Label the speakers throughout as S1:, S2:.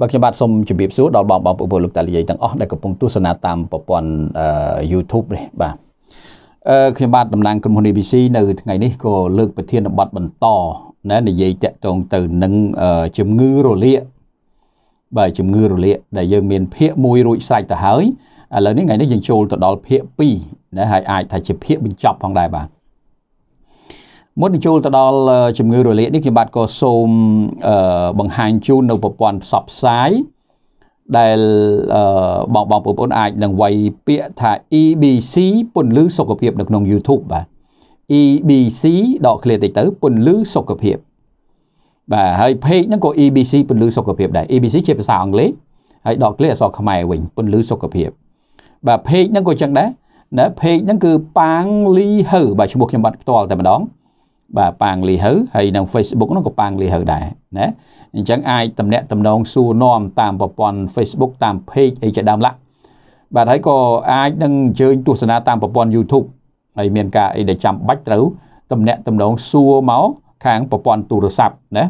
S1: បាទខ្ញុំបាទសូមជម្រាបសួរដល់បងបងប្អូនលោកតាលាយទាំងអស់ដែលកំពុងទស្សនាតាមប្រព័ន្ធ YouTube នេះបាទអឺខ្ញុំបាទតំណាងក្រុមហ៊ុន ABC នៅថ្ងៃនេះក៏លើកប្រធានបទបន្តណែនិយាយតាក់ទងទៅនឹងជំងឺរលាកបាទជំងឺរលាកដែលយើងមានភាគ1រួចស្រេចទៅហើយឥឡូវនេះថ្ងៃនេះយើងចូលទៅដល់ភាគ2ណាហើយអាចថាជាភាគបញ្ចប់ផងដែរបាទមុននឹងចូលទៅដល់ជំងឺរលាកនេះខ្ញុំបាទក៏សូមបង្ហាញជូននៅប្រព័ន្ធផ្សព្វផ្សាយដែលបងបងប្អូនអាចនឹងវាយពាក្យថា EBC ពន្លឺសុខភាពនៅក្នុង YouTube បាទ EBC ដកឃ្លាតិចទៅពន្លឺសុខភាពបាទហើយ page ហ្នឹងក៏ EBC ពន្លឺសុខភាពដែរ EBC ជាភាសាអង់គ្លេសហើយដកឃ្លាអក្សរខ្មែរវិញពន្លឺសុខភាពបាទ page ហ្នឹងក៏ចឹងដែរណា page ហ្នឹងគឺប៉ាងលីហើបាទឈ្មោះខ្ញុំបាត់ផ្ទាល់តែម្ដងបាទប៉ាងលីហៅហើយនៅ Facebook នោះក៏ប៉ាងលីហៅដែរណាអញ្ចឹងអាចតំណាក់តំណងសួរនាំតាមប្រព័ន្ធ Facebook តាម page អីជាដើមឡាក់បាទហើយក៏អាចនឹងអញ្ជើញទស្សនាតាមប្រព័ន្ធ YouTube ហើយមានការអីដែលចាំបាច់ត្រូវតំណាក់តំណងសួរមកខាងប្រព័ន្ធទូរស័ព្ទណា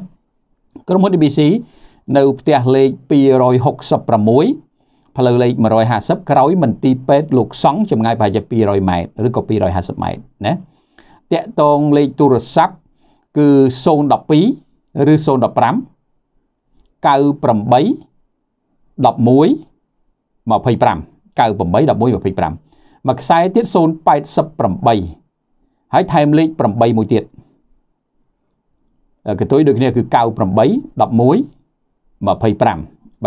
S1: ក្រុមហ៊ុន ABC នៅផ្ទះលេខ266ផ្លូវលេខ150ក្រោយមន្ទីរពេទ្យលោកសង់ចម្ងាយប្រហែលជា200ម៉ែត្រឬក៏250ម៉ែត្រណាតាក់តងលេខទូរស័ព្ទគឺ012ឬ015 98 11 25 98 11 25មួយខ្សែទៀត088ហើយថែមលេខ8មួយទៀតកន្ទុយដូចគ្នាគឺ98 11 25បា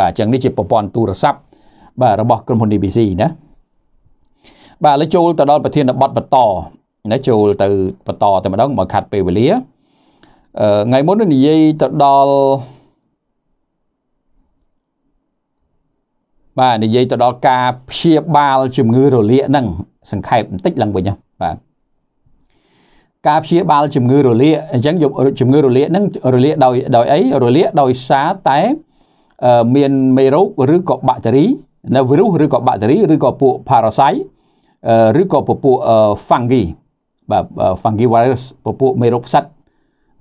S1: ទអញ្ចឹងនេះជាប្រព័ន្ធទូរស័ព្ទបាទរបស់ក្រុមហ៊ុន ABC ណាបាទឥឡូវចូលទៅដល់ប្រធានបទបន្តណាចូលទៅបន្តតែម្ដងមកខាត់ពេលវេលាថ្ងៃមុននិយាយទៅដល់បាទនិយាយទៅដល់ការព្យាបាលជំងឺរលាកហ្នឹងសង្ខេបបន្តិចឡើងវិញបាទការព្យាបាលជំងឺរលាកអញ្ចឹងជំងឺរលាកហ្នឹងរលាកដោយដោយអីរលាកដោយសារតែមានមេរោគឬក៏បាក់តេរី នៅវីរុសឬក៏បាក់តេរីឬក៏ពួក parasite ឬក៏ពពួក fungi បាទ fungi virus ពពួកមេរោគផ្សិត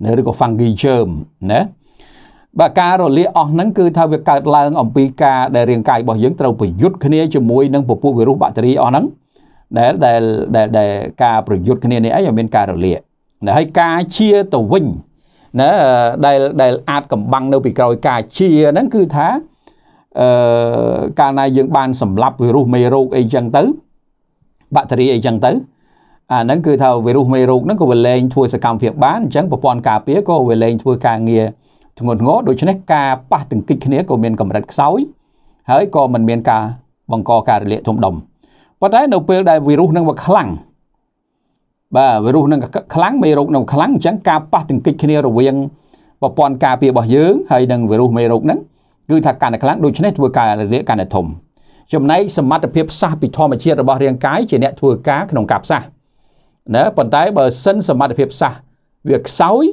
S1: ណាឬក៏ fungi germ ណាបាទការរលាកអស់ហ្នឹងគឺថាវាកើតឡើងអំពីការដែលរាងកាយរបស់យើងត្រូវប្រយុទ្ធគ្នាជាមួយនឹងពពួកវីរុសបាក់តេរីអស់ហ្នឹងដែលដែលដែលការប្រយុទ្ធគ្នានេះអីឲ្យមានការរលាកណាហើយការជាទៅវិញណាដែលដែលអាចកំបាំងនៅ ពីក្រោយការជាហ្នឹងគឺថាអឺកាលណាយើងបានសម្លាប់វីរុសមេរោគអីចឹងទៅ បាក់តេរីអីចឹងទៅអាហ្នឹងគឺថាវីរុសមេរោគហ្នឹងក៏វាលែងធ្វើសកម្មភាពបានអញ្ចឹងប្រព័ន្ធការពារក៏វាលែងធ្វើការងារធ្ងន់ធ្ងរដូច្នេះការប៉ះទង្គិចគ្នាក៏មានកម្រិតខ្សោយហើយក៏មិនមានការបង្កការរលាកធំដុំប៉ុន្តែនៅពេលដែលវីរុសនឹងវាខ្លាំងបាទវីរុសនឹងខ្លាំងមេរោគនឹងខ្លាំងអញ្ចឹងការប៉ះទង្គិចគ្នារវាងប្រព័ន្ធការពាររបស់យើងហើយនឹងវីរុសមេរោគហ្នឹងគឺថាកាន់តែខ្លាំងដូច្នេះធ្វើការរលាកកាន់តែធំចំណែកសមត្ថភាពផ្សះពីធម្មជាតិរបស់រាងកាយជាអ្នកធ្វើការក្នុងការផ្សះណាប៉ុន្តែបើសិនសមត្ថភាពផ្សះវាខ្សោយ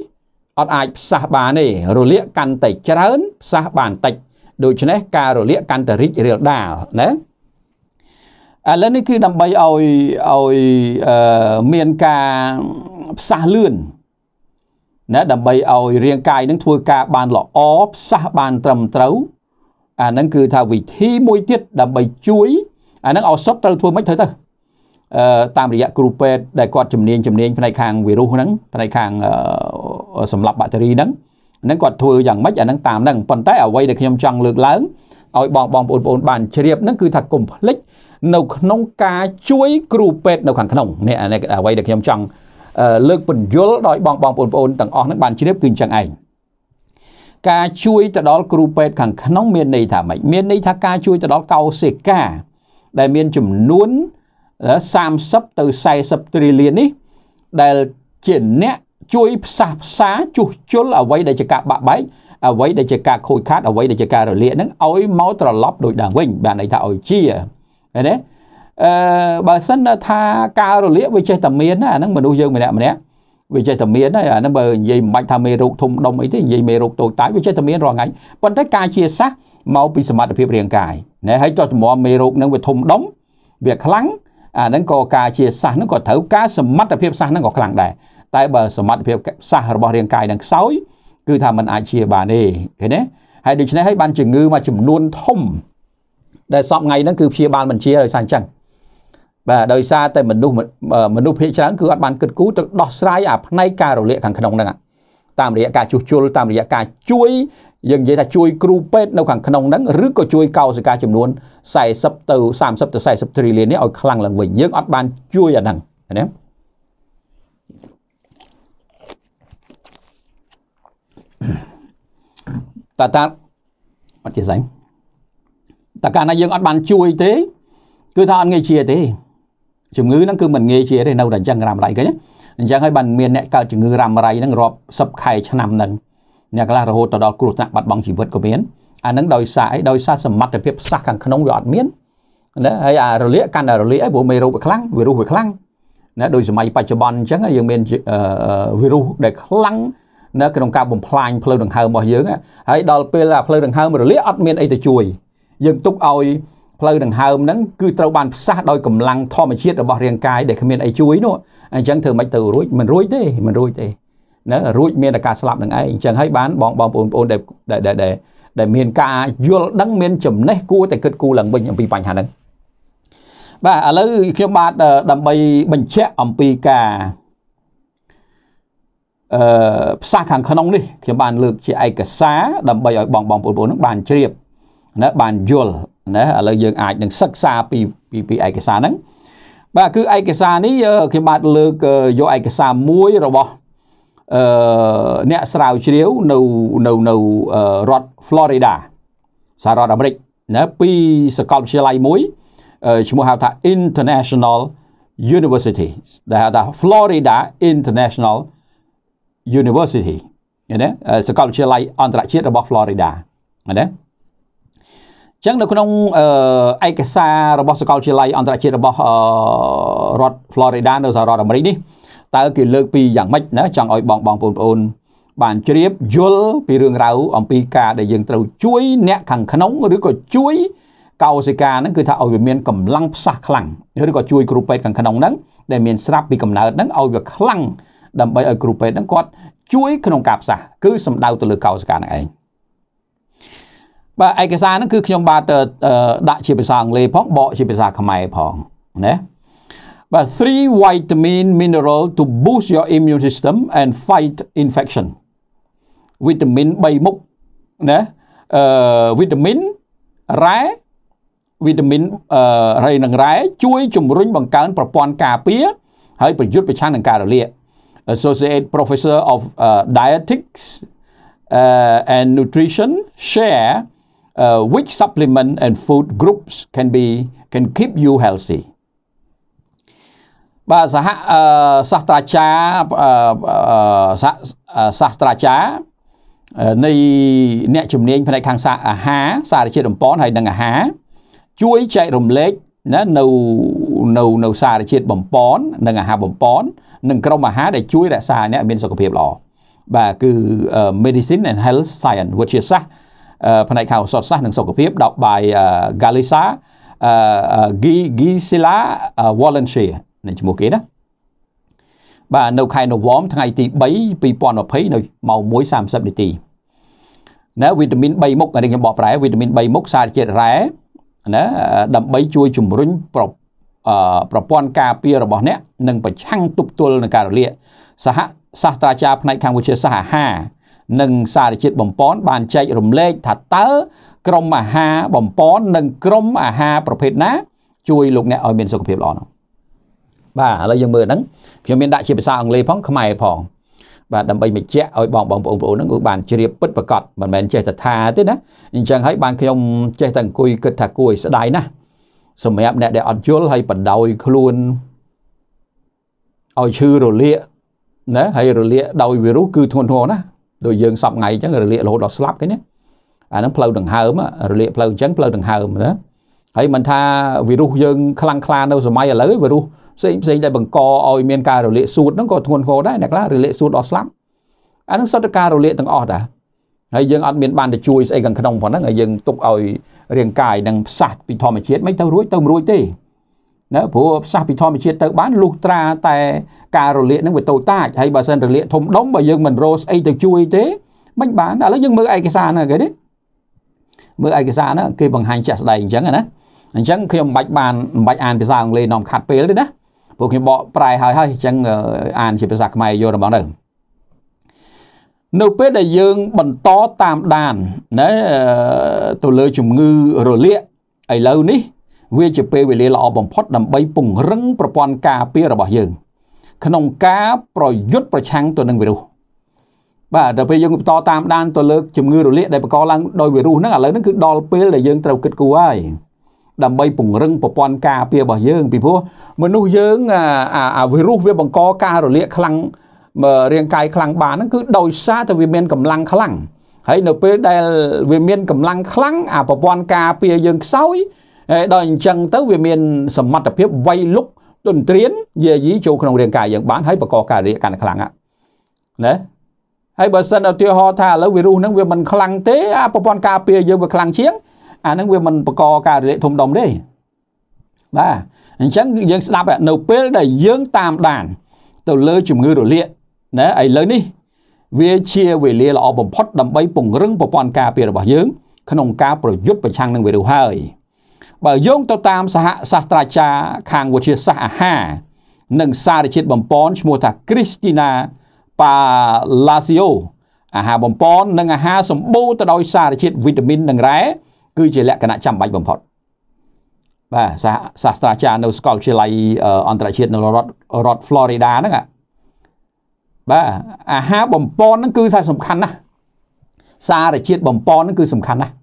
S1: អត់អាច ផ្សះបានទេរលាកកាន់តែច្រើនផ្សះបានតិចដូច្នេះការរលាកកាន់តែរីករាលដាលណាឥឡូវនេះគឺដើម្បីឲ្យឲ្យមានការផ្សះលឿនណាដើម្បីឲ្យរាងកាយនឹងធ្វើការ បានល្អផ្សះបានត្រឹមត្រូវ អានឹងគឺថាវិធីមួយទៀតដើម្បីជួយអានឹងឱសថត្រូវធ្វើម៉េចទៅទៅតាមរយៈគ្រូពេទ្យដែលគាត់ជំនាញជំនាញផ្នែកខាងវីរុសហ្នឹងផ្នែកខាងសម្លាប់បាក់តេរីហ្នឹងហ្នឹងគាត់ធ្វើយ៉ាងម៉េចអាហ្នឹងតាមហ្នឹងប៉ុន្តែអ្វីដែលខ្ញុំចង់លើកឡើងឲ្យបងបងប្អូនបងបានជ្រាបហ្នឹងគឺថាកុំភ្លេចនៅក្នុងការជួយ គ្រូពេទ្យនៅខាងក្នុងនេះអ្វីដែលខ្ញុំចង់លើកបញ្យលដោយបងបងប្អូនទាំងអស់ហ្នឹងបានជ្រាបគឺអញ្ចឹងឯងការជួយទៅដល់គ្រូពេទ្យខាងក្នុងមានន័យថាម៉េចមានន័យថាការជួយទៅដល់កោសិកាដែលមានចំនួន30ទៅ40ត្រីលាននេះដែលជាអ្នកជួយផ្សះផ្សាជួសជុលអ្វីដែលជាការបាក់បែកអ្វីដែលជាការខូចខាតអ្វីដែលជាការរលាកហ្នឹងឲ្យមកត្រឡប់ដូចដើមវិញបានន័យថាឲ្យជាឃើញទេអឺបើសិនថាការរលាកវាចេះតែមានណាអាហ្នឹងមនុស្សយើងម្នាក់ម្នាក់វាចេះតែមានហើយអាហ្នឹងបើនិយាយមិនបាច់ថាមេរោគធំដុំអីទេនិយាយមេរោគតូចតាចវាចេះតែមានរាល់ថ្ងៃប៉ុន្តែការជាសះមកពីសមត្ថភាពរាងកាយណាហើយចុះតម្រាំមេរោគហ្នឹងវាធំដុំវាខ្លាំងអាហ្នឹងក៏ការជាសះហ្នឹងក៏ត្រូវការសមត្ថភាពសះហ្នឹងក៏ខ្លាំងដែរតែបើសមត្ថភាពសះរបស់រាងកាយនឹងខ្សោយគឺថាมันអាចជាបានទេឃើញទេហើយដូច្នេះហើយបានជំងឺមួយចំនួនធំ ដែលសពថ្ងៃហ្នឹងគឺព្យាបាលមិនជាដោយសារអញ្ចឹងបាទដោយសារតែមនុស្សមនុស្សភាគច្រើនគឺអត់បានគិតគូរទៅដោះស្រាយអាផ្នែកការរលាកខាងក្នុងហ្នឹងតាមរយៈការជួសជុលតាមរយៈការជួយយើងនិយាយថាជួយគ្រូពេទ្យនៅខាងក្នុងហ្នឹងឬក៏ជួយកោសិកាចំនួន40ទៅ30ទៅ40ត្រីលាននេះឲ្យខ្លាំងឡើងវិញយើងអត់បានជួយអាហ្នឹងណាតើតើអត់ជាស្អីតើកាលណាយើងអត់បានជួយទេ គឺថាអត់ងាយជាទេជំងឺហ្នឹងគឺមិនងាយជាទេនៅតែអញ្ចឹងរ៉ាំរ៉ៃគេអញ្ចឹងហើយបានមានអ្នកកើតជំងឺរ៉ាំរ៉ៃហ្នឹងរាប់សិបខែឆ្នាំហ្នឹងអ្នកខ្លះរហូតទៅដល់គ្រោះថ្នាក់បាត់បង់ជីវិតក៏មានអានឹងដោយសារអីដោយសារសមត្ថភាពផ្សះខាងក្នុងវាអត់មានណាហើយអារលាកកាន់តែរលាកអីព្រោះមេរោគវាខ្លាំងវីរុសវាខ្លាំងណាដោយសម័យបច្ចុប្បន្នអញ្ចឹងយើងមានវីរុសដែលខ្លាំងនៅក្នុងការបំផ្លាញផ្លូវដង្ហើមរបស់យើងហើយដល់ពេលអាផ្លូវដង្ហើមរលាកអត់មានអីទៅជួយយើងទុកឲ្យផ្លូវដង្ហើមហ្នឹងគឺត្រូវបានផ្សះដោយកម្លាំងធម្មជាតិរបស់រាងកាយដែលគ្មានអីជួយនោះអញ្ចឹងធ្វើមិនទៅរួចមិនរួចទេមិនរួចទេណារួចមានតែការស្លាប់នឹងឯងអញ្ចឹងហើយបានបងបងប្អូនបងប្អូនដែលដែលដែលមានការយល់ដឹងមានចំណេះ គួរតែគិតគូរឡើងវិញអំពីបញ្ហាហ្នឹងបាទឥឡូវខ្ញុំបាទដើម្បីបញ្ជាក់អំពីការអឺផ្សះខាងក្នុងនេះខ្ញុំបានលើក ជាឯកសារដើម្បីឲ្យបងបងប្អូនបងប្អូននឹងបានជ្រាបណាបានយល់ណាឥឡូវយើងអាចនឹងសិក្សាពីពីពីឯកសារហ្នឹងបាទគឺឯកសារនេះខ្ញុំបាទលើកយកឯកសារមួយរបស់អឺអ្នកស្រាវជ្រាវនៅនៅនៅរដ្ឋ Florida សហរដ្ឋអាមេរិកណាពីសាកលវិទ្យាល័យមួយឈ្មោះហៅថា International University ដែលហៅថា Florida International University ណាសាកលវិទ្យាល័យអន្តរជាតិរបស់ Florida ណាចឹងនៅក្នុងឯកសាររបស់សាកលវិទ្យាល័យអន្តរជាតិរបស់រដ្ឋ Florida នៅសហរដ្ឋអាមេរិកនេះតើគេលើកពីយ៉ាងម៉េចណាចង់ឲ្យបងបងប្អូនប្អូន បានជ្រាបយល់ពីរឿងរ៉ាវអំពីការដែលយើងត្រូវជួយ អ្នកខាងក្នុងឬក៏ជួយកោសិកាហ្នឹងគឺថាឲ្យវាមានកម្លាំងផ្សះខ្លាំងឬក៏ជួយគ្រូពេទ្យខាងក្នុងហ្នឹងដែលមានស្រាប់ពីកំណើតហ្នឹងឲ្យវាខ្លាំងដើម្បីឲ្យគ្រូពេទ្យហ្នឹងគាត់ជួយក្នុងការផ្សះគឺសំដៅទៅលើកោសិកាហ្នឹងឯងបាទឯកសារហ្នឹងគឺខ្ញុំបាទដាក់ជាភាសាអង់គ្លេសផងបកជាភាសាខ្មែរផងណា but three vitamin mineral to boost your immune system and fight infection vitamin rai rai uh, rai. vitamin, uh, nang nang Chui chum bang can 3មុខណាអឺវីតាមីនរ៉ែវីតាមីនអឺហើយនឹងរ៉ែជួយជំរុញបង្កើនប្រព័ន្ធការពារហើយប្រយុទ្ធប្រឆាំងនឹងការរលាក Associate Professor of uh, Dietetics uh, and Nutrition share uh, which supplement and food groups can be can keep you healthy បាទសហសាស្ត្រាចារ្យសាស្ត្រាចារ្យនៃអ្នកជំនាញផ្នែកខាងសាអាហារសារជាតិបំពន់ ហើយនិងអាហារជួយចែករំលែកណានៅនៅនៅសារជាតិបំពន់និងអាហារបំពន់និងក្រុមអាហារដែលជួយរក្សាអ្នកមានសុខភាពល្អបាទគឺ Medicine and Health Science វិទ្យាសាស្ត្រផ្នែកខាងឱសថសាស្ត្រនិងសុខភាពដោយបាយ Galisa Gisela Volunteer នឹងឈ្មោះគេណាបាទនៅខែនវមថ្ងៃទី3 2020នៅម៉ោង1:30នាទីណាវីតាមីន3មុខនេះខ្ញុំបកប្រែវីតាមីន3មុខសារជាតិរ៉ែណាដើម្បីជួយជំរុញប្រប្រព័ន្ធការពាររបស់អ្នក និងប្រឆាំងទប់ទល់នឹងការរលាកសហសាស្ត្រាចារ្យផ្នែកខាងវិទ្យាសាស្ត្រអាហារនិងសារជាតិបំពន់បានចែករំលែកថាតើក្រុមអាហារបំពន់និង ក្រុមអាហារប្រភេទណា ជួយលោកអ្នកឲ្យមានសុខភាពល្អនោះបាទឥឡូវយើងមើលហ្នឹងខ្ញុំមានដាក់ជាភាសាអង់គ្លេសផងខ្មែរផង បាទដើម្បីបញ្ជាក់ឲ្យបងបងប្អូនបងប្អូនហ្នឹងគឺបានជ្រាបពិតប្រកបមិនមែនចេះតែថាទេណាអញ្ចឹងហើយបានខ្ញុំចេះតែអង្គុយគិតថាគួរឲ្យស្ដាយណាសម្រាប់អ្នកដែលអត់យល់ហើយបណ្ដោយខ្លួនឲ្យឈឺរលាកណាហើយរលាកដោយវីរុសគឺធ្ងន់ធ្ងរណាដូចយើងសពថ្ងៃអញ្ចឹងរលាករហូតដល់ស្លាប់គេណាអាហ្នឹងផ្លូវដង្ហើមរលាកផ្លូវអញ្ចឹងផ្លូវដង្ហើមណាហើយមិនថាវីរុសយើងខ្លាំងខ្លានៅ សម័យឥឡូវវីរុសផ្សេងផ្សេងដែលបង្កឲ្យមានការរលាកសួតហ្នឹងក៏ធ្ងន់ធ្ងរដែរអ្នកខ្លះរលាកសួតដល់ស្លាប់អាហ្នឹងសតការរលាកទាំងអស់ដែរហើយយើងអត់មានបានទៅជួយស្អីខាងក្នុងផងហ្នឹងហើយយើងទុកឲ្យរាងកាយនឹងផ្សះពីធម្មជាតិមិនទៅរួចទៅរួចទេណាព្រោះផ្សះពីធម្មជាតិទៅបានលុះត្រាតែការរលាកនឹងវាតូចតាចហើយបើសិនរលាកធំដុំបើយើងមិនរោស្អីទៅជួយទេ មិនបានឥឡូវយើងមើលឯកសារហ្នឹងគេទេមើលឯកសារហ្នឹងគេបង្ហាញជាក់ស្ដែងអញ្ចឹងណាអញ្ចឹងខ្ញុំមិនបាច់បានមិនបាច់អានភាសាអង់គ្លេសនាំខាត់ពេលទេណាពួកខ្ញុំបកប្រែឲ្យហើយអញ្ចឹងអានជាភាសាខ្មែរយល់របស់ទៅនៅពេលដែលយើង បន្តតាមដានណាទៅលើជំងឺរលាកឥឡូវនេះ វាជាពេលវេលាល្អបំផុតដើម្បីពង្រឹងប្រព័ន្ធការពាររបស់យើង ក្នុងការប្រយុទ្ធប្រឆាំងទៅនឹងវីរុសបាទដល់ពេលយើងបន្តតាមដានទៅលើជំងឺរលាកដែលបង្កឡើងដោយវីរុសហ្នឹងឥឡូវហ្នឹងគឺដល់ពេលដែលយើងត្រូវគិតគូរហើយដើម្បីពង្រឹងប្រព័ន្ធការពាររបស់យើងពីព្រោះមនុស្សយើងអាវីរុសវាបង្កការរលាក ខ្លាំងរាងកាយខ្លាំងបានហ្នឹងគឺដោយសារតែវាមានកម្លាំងខ្លាំងហើយនៅពេលដែលវាមានកម្លាំងខ្លាំងអាប្រព័ន្ធការពារយើងខ្សោយហើយដល់អញ្ចឹងទៅវាមានសមត្ថភាពវាយលុកទន្ទ្រាន យាយីចូលក្នុងរាងកាយយើងបានហើយបង្កការរាកកាន់តែខ្លាំងណាហើយបើសិនឧទាហរណ៍ថាឥឡូវវីរុសហ្នឹងវាមិនខ្លាំងទេអាប្រព័ន្ធការពារយើងវាខ្លាំងជាងអាហ្នឹងវាមិនបកការរលាកធំដុំទេបាទអញ្ចឹងយើងស្ដាប់នៅពេលដែលយើងតាមដាន ទៅលើជំងឺរលាកណាឥឡូវនេះ វាជាវេលាល្អបំផុតដើម្បី ពង្រឹងប្រព័ន្ធការពាររបស់យើង ក្នុងការប្រយុទ្ធប្រឆាំងនឹងវីរុសហើយ បើយោងទៅតាមសហសាស្ត្រាចារ្យខាងវិទ្យាសាស្ត្រអាហារនិងសារជាតិបំពន់ឈ្មោះថាគ្រីស្ទីណាប៉ាឡាស៊ីអូអាហារបំពន់និងអាហារសម្បូរទៅដោយសារជាតិវីតាមីននិងរ៉ែគឺជាលក្ខណៈចាំបាច់បំផុត បាទសាស្ត្រាចារ្យនៅសាកលវិទ្យាល័យអន្តរជាតិនៅរដ្ឋរដ្ឋ Florida ហ្នឹងបាទអាហារបំពន់ហ្នឹងគឺថាសំខាន់ណាស់សារជាតិបំពន់ហ្នឹងគឺសំខាន់ណាស់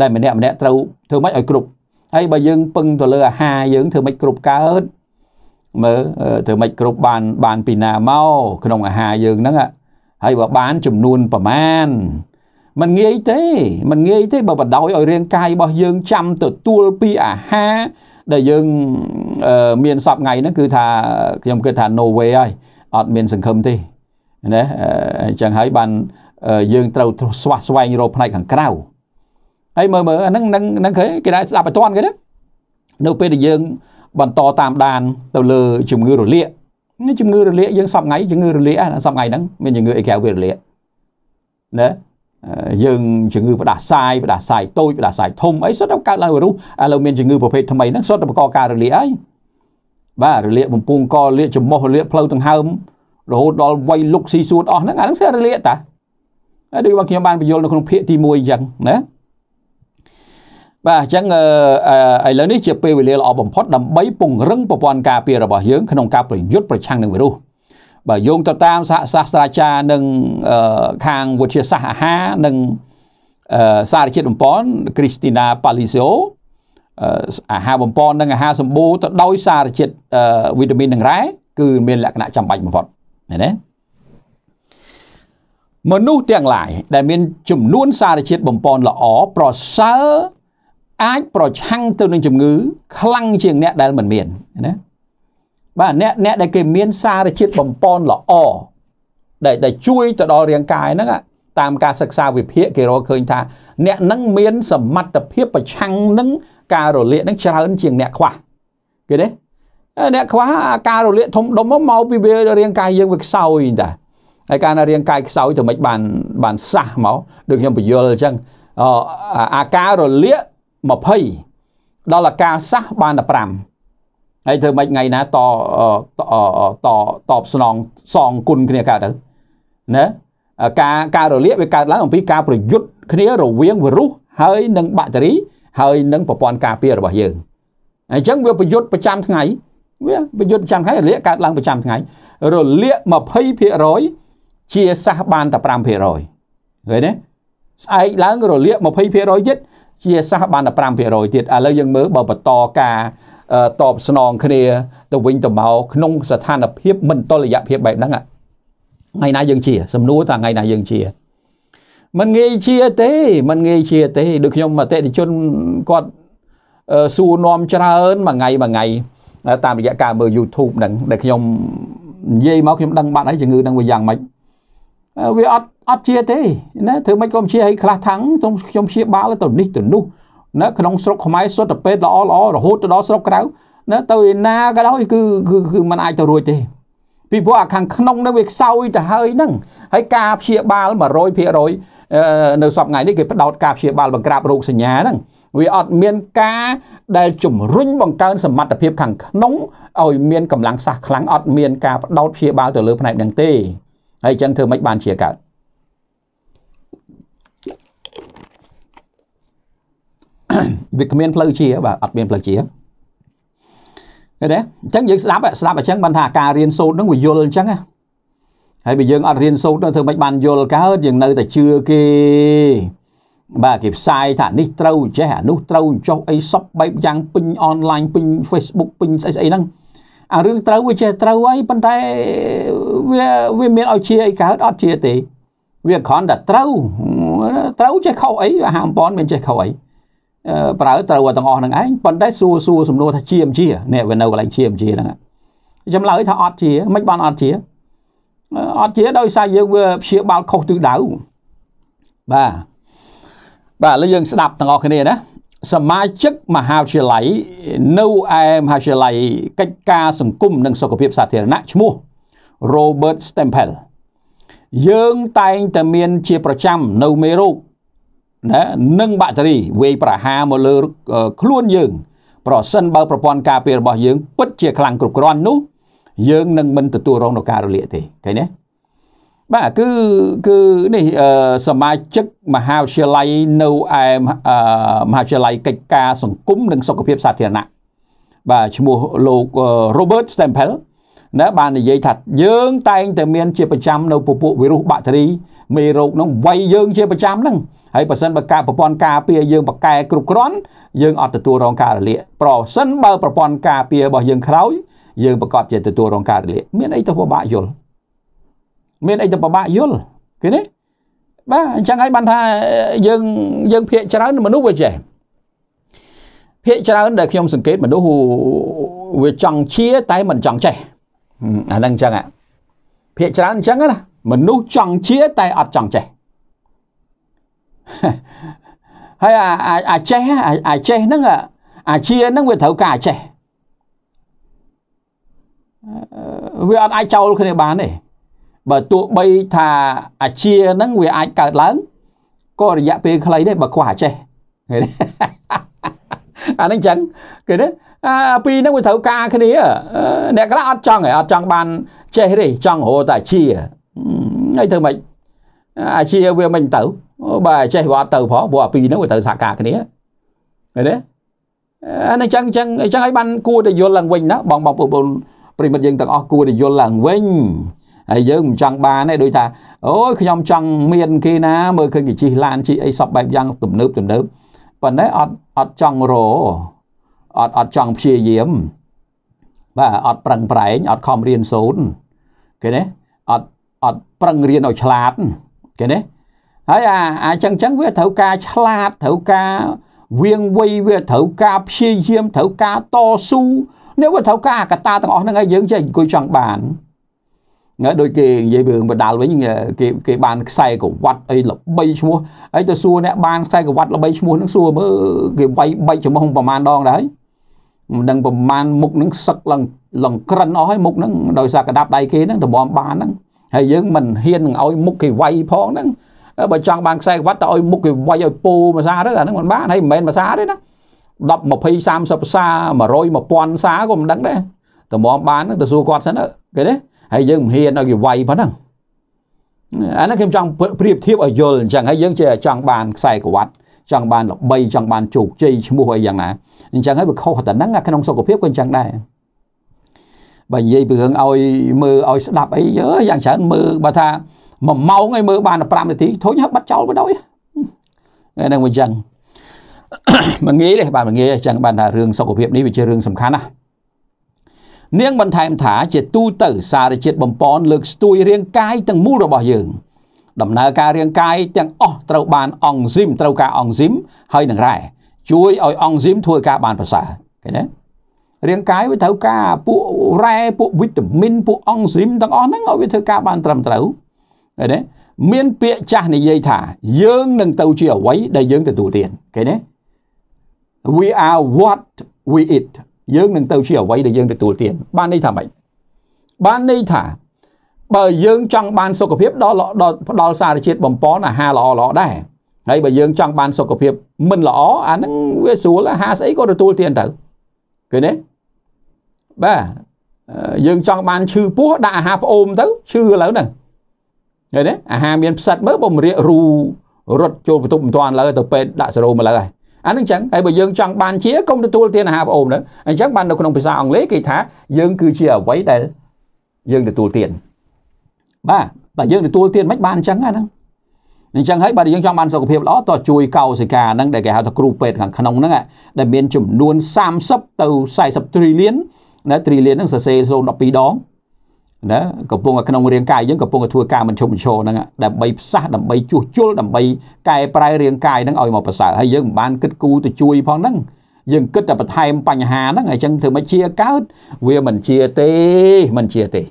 S1: ដែលម្នាក់ម្នាក់ត្រូវធ្វើម៉េចឲ្យគ្រប់ហើយបើយើងពឹងទៅលើអាហារយើងធ្វើម៉េចគ្រប់កើតមើលធ្វើម៉េចគ្រប់បានបានពីណាមកក្នុងអាហារយើងហ្នឹងហើយបើបានចំនួនប្រមាណมันងាយទេมันងាយទេបើបដោយឲ្យរាងកាយរបស់យើងចាំទទួលពីអាហារដែលយើងមានសពថ្ងៃហ្នឹងគឺថាខ្ញុំគិតថា no way ហើយអត់មានសង្ឃឹមទេណាអញ្ចឹងហើយបានយើងត្រូវស្វះស្វែងរកផ្នែកខាងក្រៅហើយមើលមើលអាហ្នឹងហ្នឹងឃើញគេដែរស្ដាប់ឲ្យតាន់គេណានៅពេលដែលយើងបន្តតាមដានទៅលើជំងឺរលាកជំងឺរលាកយើងសពថ្ងៃជំងឺរលាកសពថ្ងៃហ្នឹងមានជំងឺអីក្រៅវារលាកណាយើងជំងឺផ្ដាសាយផ្ដាសាយតូចផ្ដាសាយធំអីសុទ្ធតែកើតឡើងវីរុសឥឡូវមានជំងឺប្រភេទថ្មីហ្នឹងសុទ្ធតែបង្កការរលាកហើយបាទរលាក បំពង់កលាកចំមុះរលាកផ្លូវដង្ហើមរហូតដល់វ័យលុកស៊ីសួតអស់ហ្នឹងអាហ្នឹងសិរលាកតាហើយដូចបងខ្ញុំបានបញ្យល់នៅក្នុងភាគទី1អញ្ចឹងណាបាទអញ្ចឹងឥឡូវនេះជាពេលវេលាល្អបំផុតដើម្បីពង្រឹងប្រព័ន្ធការពាររបស់យើងក្នុងការប្រយុទ្ធប្រឆាំងនឹងវីរុសបើយោងទៅតាមសហសាស្ត្រាចារ្យនឹងខាងវិទ្យាសាស្ត្រអាហារនិងសារជាតិបំពន់គ្រីស្ទីណាប៉ាលីសូអាហារបំពន់និងអាហារសម្បូរទៅដោយ សារជាតិវីតាមីននិងរ៉ែគឺមាន លក្ខណៈចាំបាច់បំផុតឃើញទេមនុស្សទាំងឡាយដែលមានចំនួនសារជាតិបំពន់ល្អប្រសើរអាច ប្រឆាំងទៅនឹងជំងឺខ្លាំងជាងអ្នកដែលមិនមានណាបាទអ្នកអ្នកដែលគេមានសារជាតិបំពន់ល្អដែលដែលជួយទៅដល់រាងកាយហ្នឹងតាមការសិក្សាវិភាគគេរកឃើញថាអ្នកនឹងមានសមត្ថភាពប្រឆាំងនឹងការរលាកនឹងច្រើនជាងអ្នកខ្វះគេទេអ្នកខ្វះការរលាកធំដុំមកពីវារាងកាយយើងវាខ្សោយតាហើយការណារាងកាយខ្សោយទៅមិនបានបានសះមកដូចខ្ញុំបញ្យល់អញ្ចឹងអាការរលាក20ដល់អាការសះបាន15ហើយធ្វើម៉េចថ្ងៃណាតតតបស្នងសងគុណគ្នាកើតទៅណាការការរលាកវាកើតឡើងអំពីការប្រយុទ្ធគ្នារវាងវីរុសហើយនិងបាក់តេរី ហើយនិងប្រព័ន្ធការពាររបស់យើងអញ្ចឹងវាប្រយុទ្ធប្រចាំថ្ងៃវាប្រយុទ្ធប្រចាំថ្ងៃ រលាកកើតឡើងប្រចាំថ្ងៃរលាក20%ជាសះបានតែ5%ឃើញទេស្អែកឡើងរលាក20%ទៀតជាសះបានតែ5%ទៀតឥឡូវយើងមើលបើបន្តការតបស្នងគ្នា ទៅវិញទៅមកក្នុងស្ថានភាពមិនតលយៈភាពបែបហ្នឹងថ្ងៃណាយើងជាសំណួរថាថ្ងៃណាយើងជាมันងាយជាទេมันងាយជាទេដូចខ្ញុំអតិថិជនគាត់សួរនាំច្រើនមួយថ្ងៃមួយថ្ងៃតាមរយៈការមើល YouTube ហ្នឹងដែលខ្ញុំនិយាយមកខ្ញុំដឹងបាត់ហើយជំងឺហ្នឹងវាយ៉ាងម៉េចវាអត់អត់ជាទេណាធ្វើម៉េចក៏ជាឲ្យខ្លះថាំងខ្ញុំព្យាបាលទៅនេះទៅនោះណាក្នុងស្រុកខ្មែរសុទ្ធតែពេទ្យល្អល្អរហូតទៅដល់ស្រុកក្រៅណាទៅឯណាក៏ដោយគឺគឺគឺมันអាចទៅរួចទេពីព្រោះអាខាងក្នុងនឹងវាខ្សោយទៅហើយហ្នឹងហើយការព្យាបាល100%នៅសពថ្ងៃនេះគេផ្ដោតការព្យាបាលបង្ក្រាបរោគសញ្ញាហ្នឹងវាអត់មានការដែលជំរុញបង្កើនសមត្ថភាពខាងក្នុងឲ្យមានកម្លាំងផ្សះខ្លាំងអត់មានការផ្ដោតព្យាបាលទៅលើផ្នែកហ្នឹងទេហើយអញ្ចឹងធ្វើម៉េចបានជាកើតវាគ្មានផ្លូវជាបាទអត់មានផ្លូវជាឃើញទេអញ្ចឹងយើងស្ដាប់ស្ដាប់អញ្ចឹងបានថាការរៀនសូត្រហ្នឹងវាយល់អញ្ចឹងណាហើយបើយើងអត់រៀនសូត្រទៅធ្វើមិនបានយល់កើតយើងនៅតែជឿគេបាទគេផ្សាយថានេះត្រូវចេះអានោះត្រូវចុះអីសពបែបយ៉ាងពេញអនឡាញពេញ Facebook ពេញស្អីស្អីហ្នឹងអារឿងត្រូវវាចេះត្រូវហើយប៉ុន្តែវាវាមានឲ្យជាអីកើតអត់ជាទេវាគ្រាន់តែត្រូវត្រូវចេះខុសអីអាហារអំបនមានចេះខុសអីប្រើត្រូវទាំងអស់នឹងឯងប៉ុន្តែសួរសួរសំណួរថាជាមជាអ្នកវានៅកន្លែងជាមជាហ្នឹងខ្ញុំឡើយថាអត់ជាមិនបានអត់ជាអត់ជាដោយសារយើងវាព្យាបាលខុសទិសដៅបាទបាទឥឡូវយើងស្ដាប់ទាំងអស់គ្នាណាសមាជិកមហាវិទ្យាល័យនៅឯមហាវិទ្យាល័យកិច្ចការសង្គមនិងសុខភាពសាធារណៈឈ្មោះ Robert Stempel យើងតែងតែមានជាប្រចាំនៅមេរោគណានិងបាក់តេរីវាយប្រហារមកលើខ្លួនយើង ប្រសិនបើប្រព័ន្ធការពាររបស់យើង ពិតជាខ្លាំងគ្រប់គ្រាន់នោះយើងនឹងមិនទទួលរងនូវការរលាកទេឃើញទេ បាទគឺគឺនេះសមាជិកមហាវិទ្យាល័យនៅឯមហាវិទ្យាល័យកិច្ចការសង្គមនិងសុខភាពសាធារណៈបាទឈ្មោះលោក Robert Stempel ណាបាននិយាយថាយើងតែងតែមានជាប្រចាំនៅពពួកវីរុសបាក់តេរីមេរោគហ្នឹងវាយយើងជាប្រចាំហ្នឹងហើយបើសិនបើការប្រព័ន្ធការពារយើងបកកែគ្រប់គ្រាន់យើងអត់ទទួលរងការរលាកប្រសិនបើប្រព័ន្ធការពាររបស់យើងខ្លោចយើងប្រកាសជាទទួលរងការរលាកមានអីទៅពិបាកយល់មានអីទៅពិបាកយល់ឃើញទេបាទអញ្ចឹងហើយបានថាយើងយើងភាកច្រើនមនុស្សវាចេះភាកច្រើនដែលខ្ញុំសង្កេតមនុស្សវាចង់ជាតែមិនចង់ចេះអាហ្នឹងអញ្ចឹងភាកច្រើនអញ្ចឹងណាមនុស្សចង់ជាតែអត់ចង់ចេះហើយអាអាចេះអាចេះហ្នឹងអាជាហ្នឹងវាត្រូវការអាចេះវាអត់អាចចូលគ្នាបានទេបើទោះបីថាអាជាហ្នឹងវាអាចកើតឡើងក៏រយៈពេលខ្លីដែរបើខ្វះអាចេះអានឹងចឹងគេណាអាពីរហ្នឹងវាត្រូវការគ្នាអ្នកខ្លះអត់ចង់ឯងអត់ចង់បានចេះទេចង់រហូតតែជាហើយធ្វើម៉េចអាជាវាមិនទៅបើចេះវាអត់ទៅផងព្រោះអាពីរហ្នឹងវាត្រូវសហការគ្នាឃើញទេអានឹងចឹងចឹងចឹងឲ្យបានគួរតែយល់ឡើងវិញណាបងបងប្អូនប្រិមិត្តយើងទាំងអស់គួរតែយល់ឡើងវិញហើយយើងមិនចង់បានទេដូចថាអូយខ្ញុំចង់មានគេណាមើលឃើញគេជិះឡានជិះអីសពបែបយ៉ាងទំនើបទំនើបប៉ុន្តែអត់អត់ចង់រោអត់អត់ចង់ព្យាយាមបាទអត់ប្រឹងប្រែងអត់ខំរៀនសូត្រគេណាអត់អត់ប្រឹងរៀនឲ្យឆ្លាតគេណាហើយអាអាចឹងចឹងវាត្រូវការឆ្លាតត្រូវការវៀងវៃវាត្រូវការព្យាយាមត្រូវការតស៊ូនេះវាត្រូវការកត្តាទាំងអស់ហ្នឹងហើយយើងចេះអង្គុយចង់បានណាដូចគេនិយាយរឿងបដាល់វិញគេគេបានខ្សែក្រវ៉ាត់អីល្បីឈ្មោះហើយទៅសួរអ្នកបានខ្សែក្រវ៉ាត់ល្បីឈ្មោះហ្នឹងសួរមើលគេវាយបែកចំហុងប្រមាណដងដែរមិនដឹងប្រមាណមុខនឹងសឹកឡើងលង្ក្រិនអស់ហើយមុខនឹងដោយសារកដាប់ដៃគេហ្នឹងតម្រាំបានហ្នឹងហើយយើងមិនហ៊ាននឹងឲ្យមុខគេវាយផងហ្នឹងបើចង់បានខ្សែវត្តទៅឲ្យមុខគេវាយឲ្យពោមួយសាទៅអាហ្នឹងមិនបានហើយមិនមែនមួយសាទេណា10 20 30ភាសា100 1000សាក៏មិនដឹងដែរតម្រាំបានទៅសួរគាត់សិនគេទេហើយយើងមិនហ៊ានឲ្យគេវាយប៉ុណ្ណឹងអាហ្នឹងខ្ញុំចង់ប្រៀបធៀបឲ្យយល់អញ្ចឹងហើយយើងជាចង់បានខ្សែក្រវ៉ាត់ចង់បានល្បីចង់បានជោគជ័យឈ្មោះអីយ៉ាងណាអញ្ចឹងហើយវាខុសតែហ្នឹងក្នុងសុខភាពក៏អញ្ចឹងដែរបើនិយាយពីរឿងឲ្យមើលឲ្យស្ដាប់អីយើយ៉ាងច្រើនមើលបើថាមួយម៉ោងឲ្យមើលបាន15នាទីធុញហើយបាត់ចោលបណ្ដោយហ្នឹងវាអញ្ចឹងមិនងាយទេបាទមិនងាយអញ្ចឹងបានថារឿងសុខភាពនេះវាជារឿងសំខាន់ណាស់នាងបន្ថែមថាជាទូទៅសារជាតិបំពន់លើកស្ទួយរាងកាយទាំងមូលរបស់យើងដំណើរការរាងកាយទាំងអស់ត្រូវបានអង់ស៊ីមត្រូវការអង់ស៊ីមហើយនឹងរ៉ែជួយឲ្យអង់ស៊ីមធ្វើការបានប្រសើរឃើញទេរាងកាយវាត្រូវការពួករ៉ែពួកវីតាមីនពួកអង់ស៊ីមទាំងអស់ហ្នឹងឲ្យវាធ្វើការបានត្រឹមត្រូវឃើញទេមានពាក្យចាស់និយាយថា យើងនឹងទៅជាអ្វីដែលយើងទទួលទានឃើញទេ we are what we eat យើងនឹងទៅជាអ្វីដែលយើងទទួលទានបានន័យថាម៉េចបានន័យថាបើយើងចង់បានសុខភាពដល់ដល់ផ្ដល់សារជាតិបំពន់អាហារល្អល្អដែរហើយបើយើងចង់បានសុខភាពមិនល្អអាហ្នឹងវាស្រួលអាហារស្អីក៏ទទួលទានទៅឃើញទេបាទយើងចង់បានឈឺពោះដាក់អាហារផ្អូមទៅឈឺឥឡូវហ្នឹងឃើញទេអាហារមានផ្សិតមើលបំរាករូរត់ចូលបន្ទប់មិនទាន់ឥឡូវទៅពេទ្យដាក់សេរ៉ូមឥឡូវហើយអានឹងចឹងហើយបើយើងចង់បានជាកុំទទួលទានអាហារផ្អូមហ្នឹងអញ្ចឹងបាននៅក្នុងភាសាអង់គ្លេសគេថាយើងគឺជាអ្វីដែលយើងទទួលទានបាទតែយើងទទួលទានមិនបានអញ្ចឹងហ្នឹងអញ្ចឹងហើយបើយើងចង់បានសុខភាពល្អតោះជួយកោសិកាហ្នឹងដែលគេហៅថាគ្រូពេទ្យខាងក្នុងហ្នឹងដែលមាន ចំនួន30ទៅ40ត្រីលានណាត្រីលានហ្នឹងសរសេរ012ដងណាកំពុងក្នុងរាងកាយយើងកំពុងធ្វើការមិនឈប់មិនឈរហ្នឹងដើម្បីផ្សះដើម្បីជួសជុលដើម្បីកែប្រែរាងកាយហ្នឹងឲ្យមកប្រសើរហើយយើងមិនបានគិតគូរទៅជួយផងហ្នឹងយើងគិតតែបន្ថែមបញ្ហាហ្នឹងអញ្ចឹងធ្វើមិនជាកើតវាមិនជាទេមិនជាទេ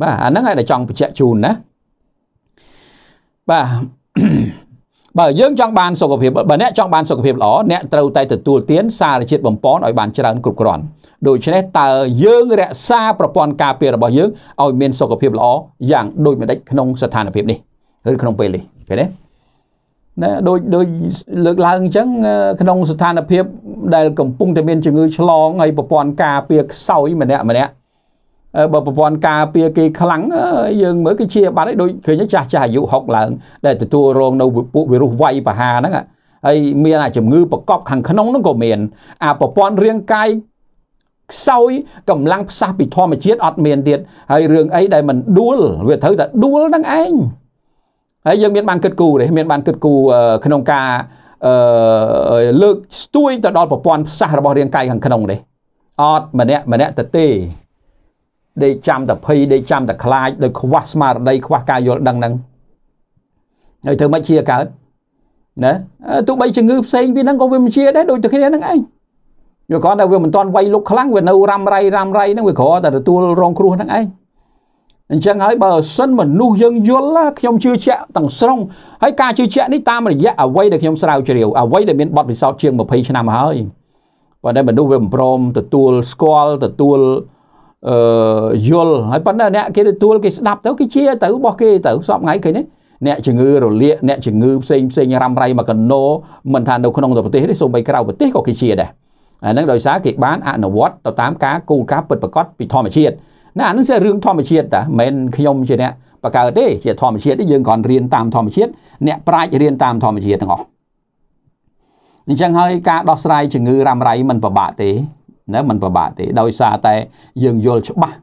S1: បាទអាហ្នឹងឯងដែលចង់បញ្ជាក់ជូនណាបាទបើយើងចង់បានសុខភាពបើអ្នកចង់បានសុខភាពល្អអ្នកត្រូវតែទទួលទានសារជាតិបំប៉នឲ្យបានច្រើនគ្រប់គ្រាន់ដូច្នេះតើយើងរក្សាប្រព័ន្ធការពាររបស់យើងឲ្យមានសុខភាពល្អយ៉ាងដូចម្តេចក្នុងស្ថានភាពនេះឬក្នុងពេលនេះឃើញទេណាដូចដូចលើកឡើងអញ្ចឹងក្នុងស្ថានភាព ដែល កំពុងតែមានជំងឺឆ្លងហើយប្រព័ន្ធការពារខ្សោយម្នាក់ម្នាក់បើប្រព័ន្ធការពារគេខ្លាំងយើងមើលគេជាបាត់ឯងដូចឃើញចាស់ចាស់អាយុ60ឡើងដែលទទួលរង នៅពួកវីរុសវៃបហាហ្នឹងហើយមាន អាជំងឺប្រកបខាងក្នុងហ្នឹងក៏មានអាប្រព័ន្ធរាងកាយខ្សោយកម្លាំងផ្សះពីធម្មជាតិអត់មានទៀតហើយរឿងអីដែលមិនដួលវាត្រូវតែដួលហ្នឹងឯងហើយយើងមានបានគិតគូរទេមានបានគិតគូរក្នុងការលើកស្ទួយទៅដល់ប្រព័ន្ធផ្សះរបស់រាងកាយខាងក្នុងទេអត់ម្នាក់ម្នាក់ទៅទេដេកចាំតែភ័យដេកចាំតែខ្លាចដោយខ្វះស្មារតីខ្វះការយល់ដឹងហ្នឹងហើយធ្វើម៉េចជាកើតណាទោះបីជំងឺផ្សេងពីហ្នឹងក៏វាមិនជាដែរដូចតែគ្នាហ្នឹងឯងយកគ្រាន់តែវាមិនទាន់វាយលុកខ្លាំងវានៅរ៉ាំរៃរ៉ាំរៃហ្នឹងវាគ្រាន់តែទទួលរងគ្រោះហ្នឹងឯងអញ្ចឹងហើយបើសិនមនុស្សយើងយល់ខ្ញុំជឿជាក់ទាំងស្រុងហើយការជឿជាក់នេះតាមរយៈអ្វីដែលខ្ញុំស្រាវជ្រាវអ្វីដែលមានបទពិសោធន៍ជាង20ឆ្នាំមកហើយប៉ុន្តែមនុស្សវាមិនព្រមទទួលស្គាល់ទទួលអឺយល់ហើយប៉ុន្តែអ្នកគេទទួលគេស្ដាប់ទៅគេជាទៅរបស់គេទៅសពថ្ងៃឃើញទេអ្នកជំងឺរលាកអ្នកជំងឺផ្សេងផ្សេងរ៉ាំរៃមកកណោមិនថានៅក្នុងប្រទេសទេសូម្បីក្រៅប្រទេសក៏គេជាដែរអាហ្នឹងដោយសារគេបានអនុវត្តទៅតាមការគោលការណ៍ពិតប្រាកដពីធម្មជាតិណាអាហ្នឹងជារឿងធម្មជាតិតាមិនខ្ញុំជាអ្នកបង្កើតទេជាធម្មជាតិយើងគ្រាន់រៀនតាមធម្មជាតិអ្នក ប្រាជ្ញរៀនតាមធម្មជាតិទាំងអស់អញ្ចឹងហើយ ការដោះស្រាយជំងឺរ៉ាំរៃមិនពិបាកទេណាมันពិបាកទេដោយសារតែយើងយល់ច្បាស់